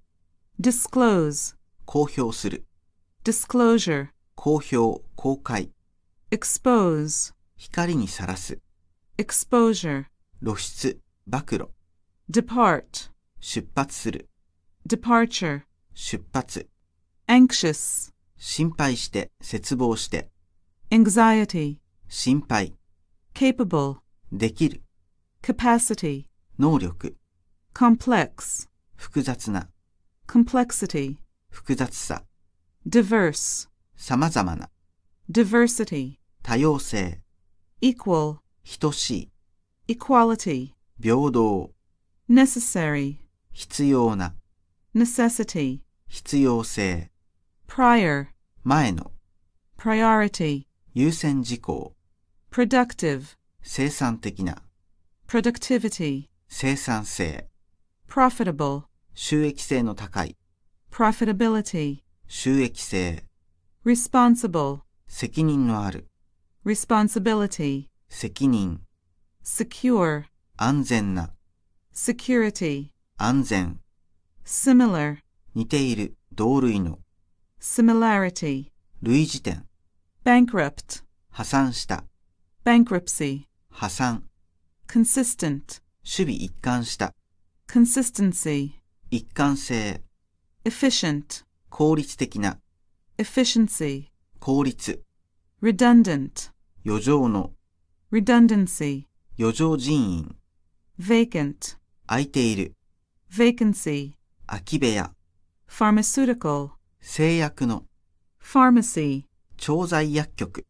disclose 公表する disclosure 公表公開 expose 光にさらす exposure 露出暴露 depart 出発する departure 出発 anxious 心配して絶望して anxiety 心配 capable できる capacity 能力 complex 複雑な complexity 複雑さ diverse 様々な diversity 多様性 equal 等しい equality 平等 necessary 必要な necessity 必要性 prior 前の priority 優先事項 productive 生産的な productivity 生産性 profitable 収益性の高い profitability 収益性 responsible 責任のある responsibility 責任 secure 安全な security 安全 similar 似ている同類の similarity 類似点 bankrupt 破産した bankruptcy 破産 consistent 守備一貫した consistency 一貫性 efficient 効率的な efficiency 効率 redundant 余剰の redundancy 余剰人員 vacant 空いている vacancy 空き部屋 pharmaceutical 製薬の pharmacy 調剤薬局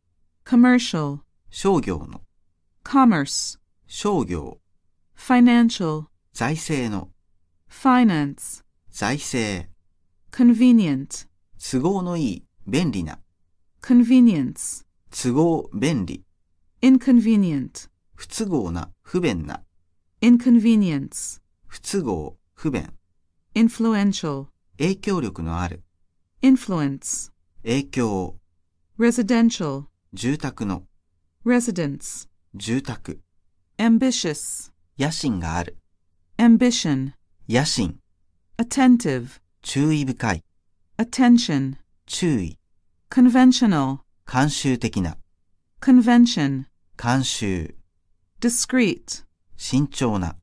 commercial 商業の commerce 商業 financial 財政の finance 財政 convenient 都合のいい便利な convenience 都合便利 inconvenient 不都合な不便な inconvenience 不都合不便 influential 影響力のある influence 影響 residential 住宅の residence 住宅 ambitious 野心がある ambition, 野心、attentive, 注意深い、attention, 注意、conventional, 慣習的な、convention, 慣習、discreet, 慎重な、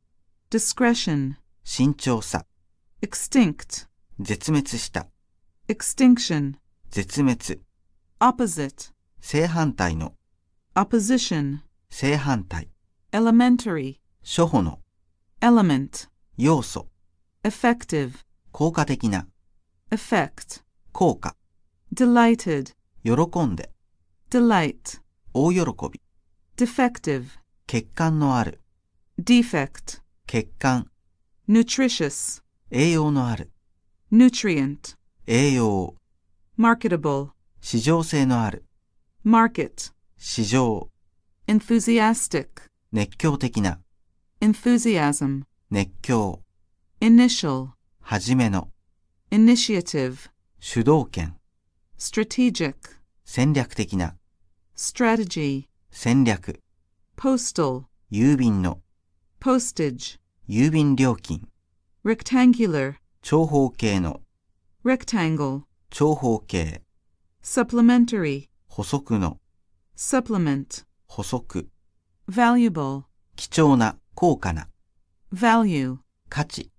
discretion, 慎重さ、extinct, 絶滅した、extinction, 絶滅、opposite, 正反対の、opposition, 正反対、elementary, 初歩の、element 要素 effective 効果的な effect 効果 delighted 喜んで delight 大喜び defective 欠陥のある defect 欠陥 nutritious 栄養のある nutrient 栄養 marketable 市場性のある market 市場 enthusiastic 熱狂的な enthusiasm 熱狂 initial 初めの initiative 主導権 strategic 戦略的な strategy 戦略 postal 郵便の postage 郵便料金 rectangular 長方形の rectangle 長方形 supplementary 補足の supplement 補足 valuable 貴重な高価な value 価値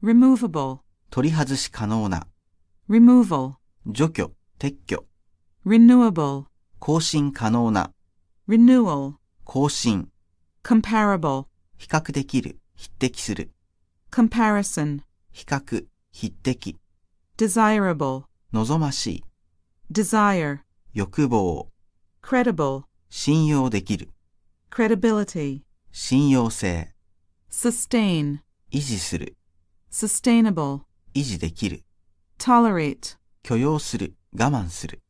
removable 取り外し可能な removal 除去撤去 renewable 更新可能な renewal 更新 comparable 比較できる匹敵する comparison 比較匹敵 desirable 望ましい desire 欲望 credible 信用できる credibility 信用性 sustain 維持する sustainable 維持できる tolerate 許容する我慢する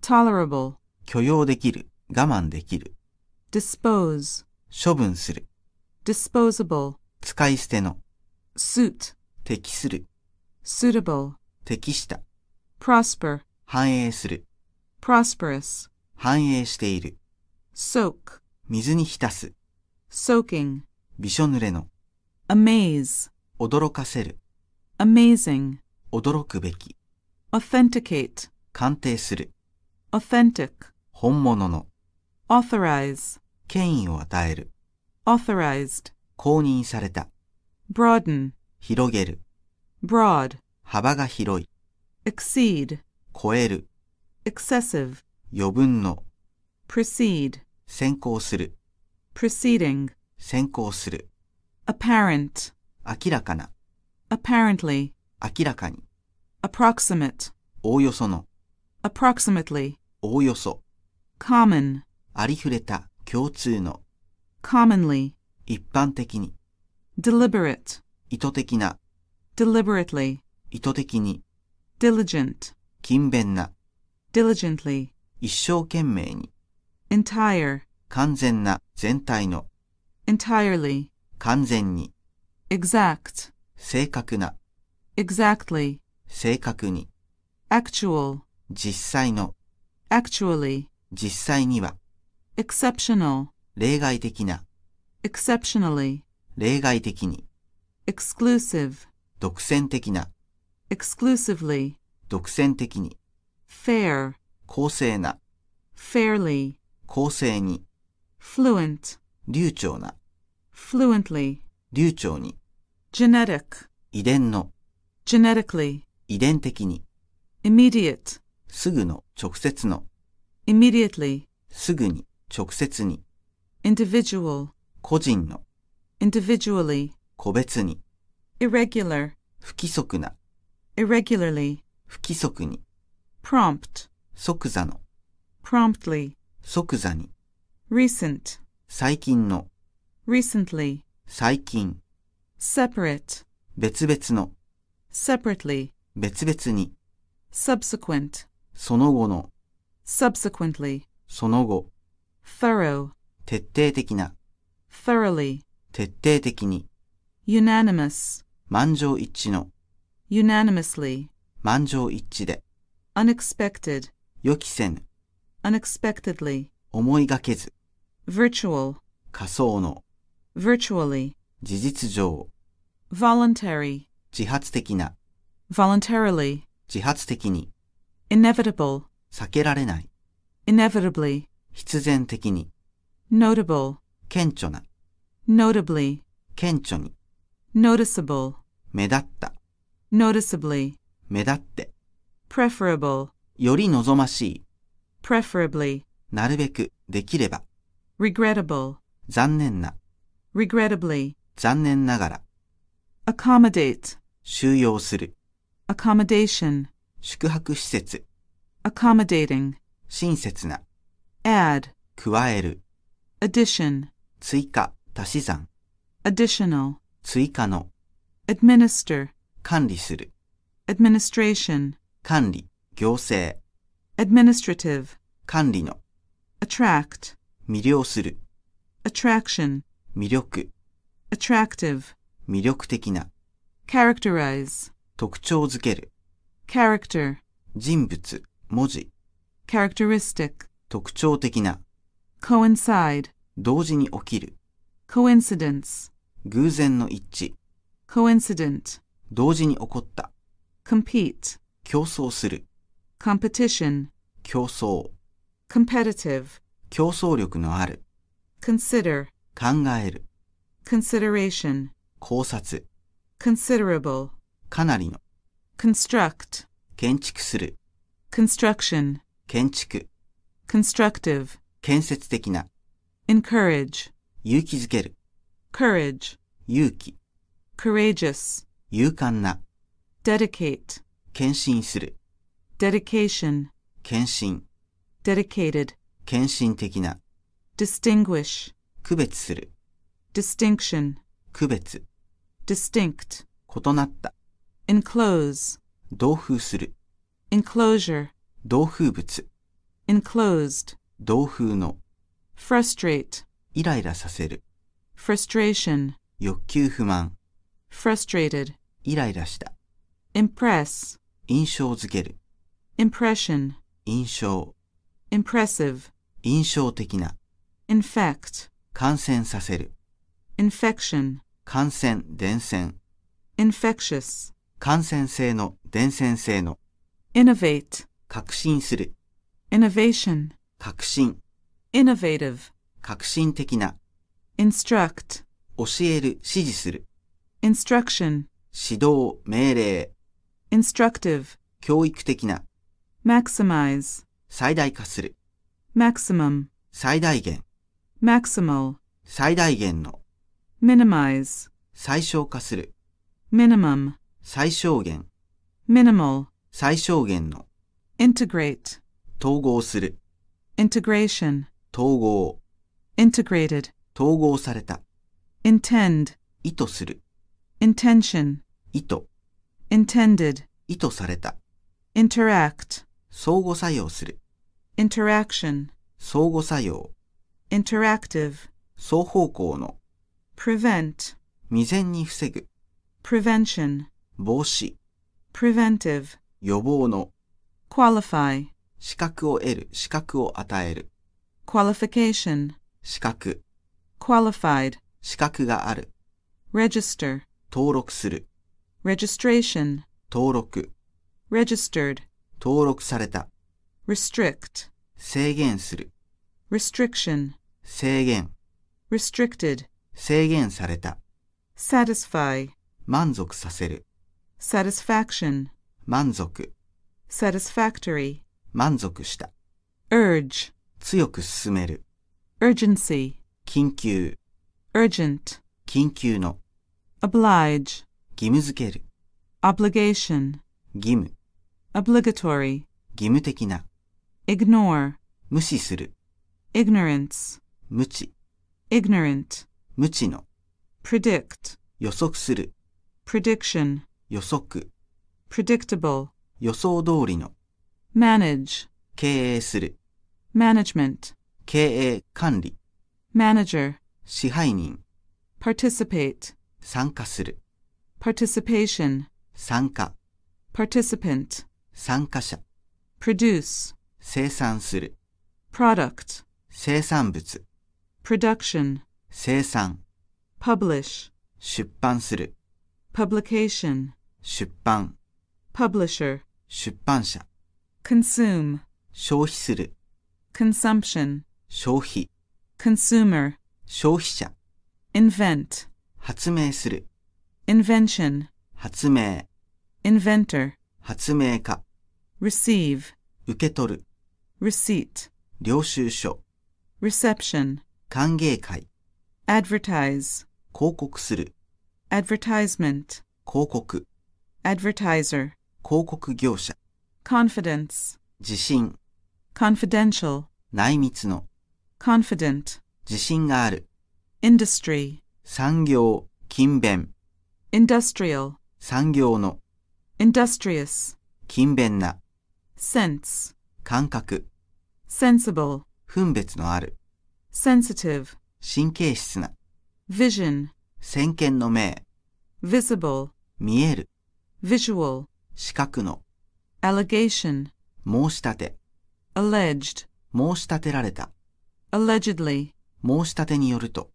tolerable 許容できる我慢できる dispose 処分する disposable 使い捨ての suit 適する suitable 適した prosper 繁栄する prosperous 繁栄している soak 水に浸す soaking びしょ濡れの amaze 驚かせる amazing 驚くべき authenticate 鑑定する authentic 本物の authorize 権威を与える authorized 公認された broaden 広げる broad 幅が広い exceed 超える excessive 余分の precede 先行する p r e c e d i n g 先行する apparent 明らかな apparently 明らかに approximate おおよその approximately おおよそ common ありふれた共通の commonly 一般的に deliberate 意図的な deliberately 意図的に diligent 勤勉な diligently 一生懸命に entire 完全な、全体の。entirely, 完全に、exact, 正確な、exactly, 正確に、actual, 実際の、actually, 実際には、exceptional, 例外的な、exceptionally, 例外的に、exclusive, 独占的な、exclusively, 独占的に、fair, 公正な、fairly, 公正に、fluent, 流暢な、fluently, 流暢に、genetic, 遺伝の、genetically, 遺伝的に、immediate, すぐの、直接の、immediately, すぐに、直接に、individual, 個人の、individually, 個別に、irregular, 不規則な、irregularly, 不規則に、prompt, 即座の、promptly, 即座に、recent 最近の recently 最近 separate 別々の separately 別々に subsequent その後の subsequently その後 thorough 徹底的な thoroughly 徹底的に unanimous 満場一致の unanimously 満場一致で unexpected 予期せぬ unexpectedly 思いがけず virtual 仮想の virtually 事実上 voluntary 自発的な voluntarily 自発的に inevitable 避けられない inevitably 必然的に notable 顕著な notably 顕著に noticeable 目立った noticeably 目立って preferable より望ましい preferably なるべくできれば regrettable 残念な regrettably 残念ながら accommodate 収容する accommodation 宿泊施設 accommodating 親切な add 加える addition 追加足し算 additional 追加の administer 管理する administration 管理行政 administrative 管理の attract 魅了する attraction 魅力 attractive 魅力的な characterize 特徴づける character 人物文字 characteristic 特徴的な coincide 同時に起きる coincidence 偶然の一致 coincident 同時に起こった compete 競争する competition 競争 competitive 競争力のある consider 考える consideration 考察 considerable かなりの construct 建築する construction 建築 constructive 建設的な encourage 勇気づける courage 勇気 courageous 勇敢な dedicate 献身する dedication 献身 dedicated 献身的な distinguish 区別する distinction 区別 distinct 異なった enclose 同封する enclosure 同封物 enclosed 同封の frustrate イライラさせる frustration 欲求不満 frustrated イライラした impress 印象づける impression 印象 impressive 印象的な infect 感染させる infection 感染伝染 infectious 感染性の伝染性の innovate 革新する innovation 革新 innovative 革新的な instruct 教える指示する instruction 指導命令 instructive 教育的な maximize 最大化する maximum 最大限 maximal 最大限の minimize 最小化する minimum 最小限 minimal 最小限の integrate 統合する integration 統合 integrated 統合された intend 意図する intention 意図 intended 意図された interact 相互作用する interaction 相互作用 interactive 双方向の prevent 未然に防ぐ prevention 防止 preventive 予防の qualify 資格を得る資格を与える qualification 資格 qualified 資格がある register 登録する registration 登録 registered 登録された restrict 制限する restriction 制限 restricted 制限された satisfy 満足させる satisfaction 満足 satisfactory 満足した urge 強く進める urgency 緊急 urgent 緊急の oblige 義務付ける obligation 義務 obligatory 義務的な ignore, Ignorance, Ignorant, Predict, Predictable, 経営する. Management, 経営管理. Manager, 予測、predictable, Participate, 参加する. Participation, 参加. Participant, 参加者. Produce. 生産する product 生産物 production 生産 publish 出版する publication 出版 publisher 出版社 consume 消費する consumption 消費 consumer 消費者 invent 発明する invention 発明 inventor 発明家 receive 受け取る receipt 領収書 reception 歓迎会 advertise 広告する advertisement 広告 advertiser 広告業者 confidence 自信 confidential 内密の confident 自信がある industry 産業勤勉 industrial 産業の industrious 勤勉な sense 感覚 sensible 分別のある sensitive 神経質な vision 先見の明 visible 見える visual 視覚の allegation 申し立て alleged 申し立てられた allegedly 申し立てによると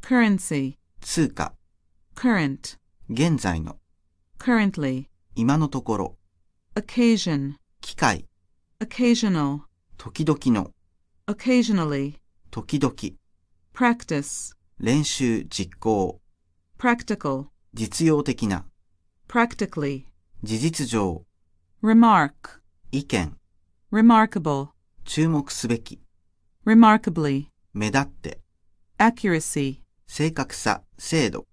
currency 通貨 current 現在の currently 今のところ occasion 機会 occasional 時々の occasionally 時々 practice 練習実行 practical 実用的な practically 事実上 remark 意見 remarkable 注目すべき remarkably 目立って accuracy 正確さ精度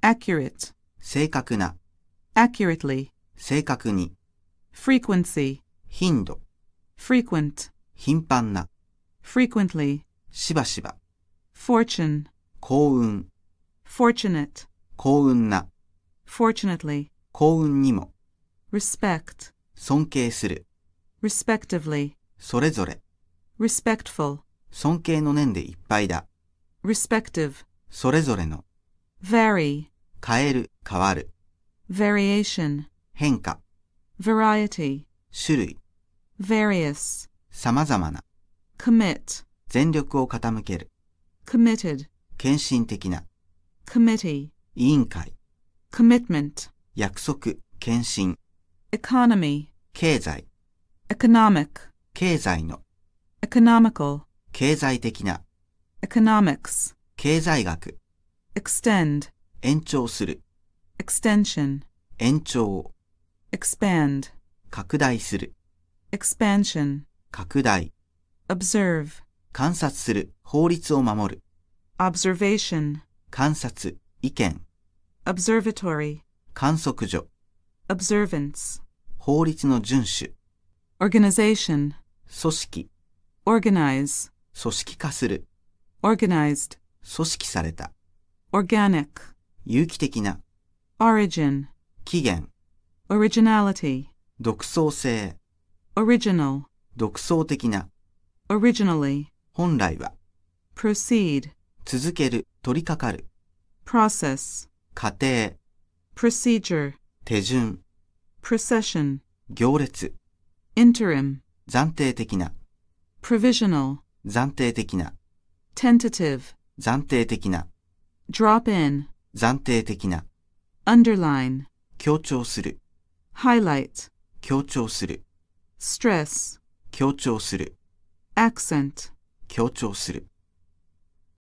accurate 正確な accurately 正確に frequency 頻度 frequent, 頻繁な、frequently, しばしば、fortune, 幸運、fortunate, 幸運な、fortunately, 幸運にも、respect, 尊敬する、respectively, それぞれ、respectful, 尊敬の念でいっぱいだ、respective, それぞれの、vary, 変える、変わる、variation, 変化、variety, 種類、various 様々な commit 全力を傾ける committed 献身的な committee 委員会 commitment 約束献身 economy 経済 economic 経済の economical 経済的な economics 経済学 extend 延長する extension 延長 expand 拡大する expansion 拡大 observe 観察する法律を守る observation 観察意見 observatory 観測所 observance 法律の遵守 organization 組織 organize 組織化する organized 組織された organic 有機的な origin 起源 originality 独創性 original 独創的な originally 本来は proceed 続ける取りかかる process 過程 procedure 手順 procession 行列 interim 暫定的な provisional 暫定的な tentative 暫定的な drop in 暫定的な underline 強調する highlight 強調する stress 強調する accent 強調する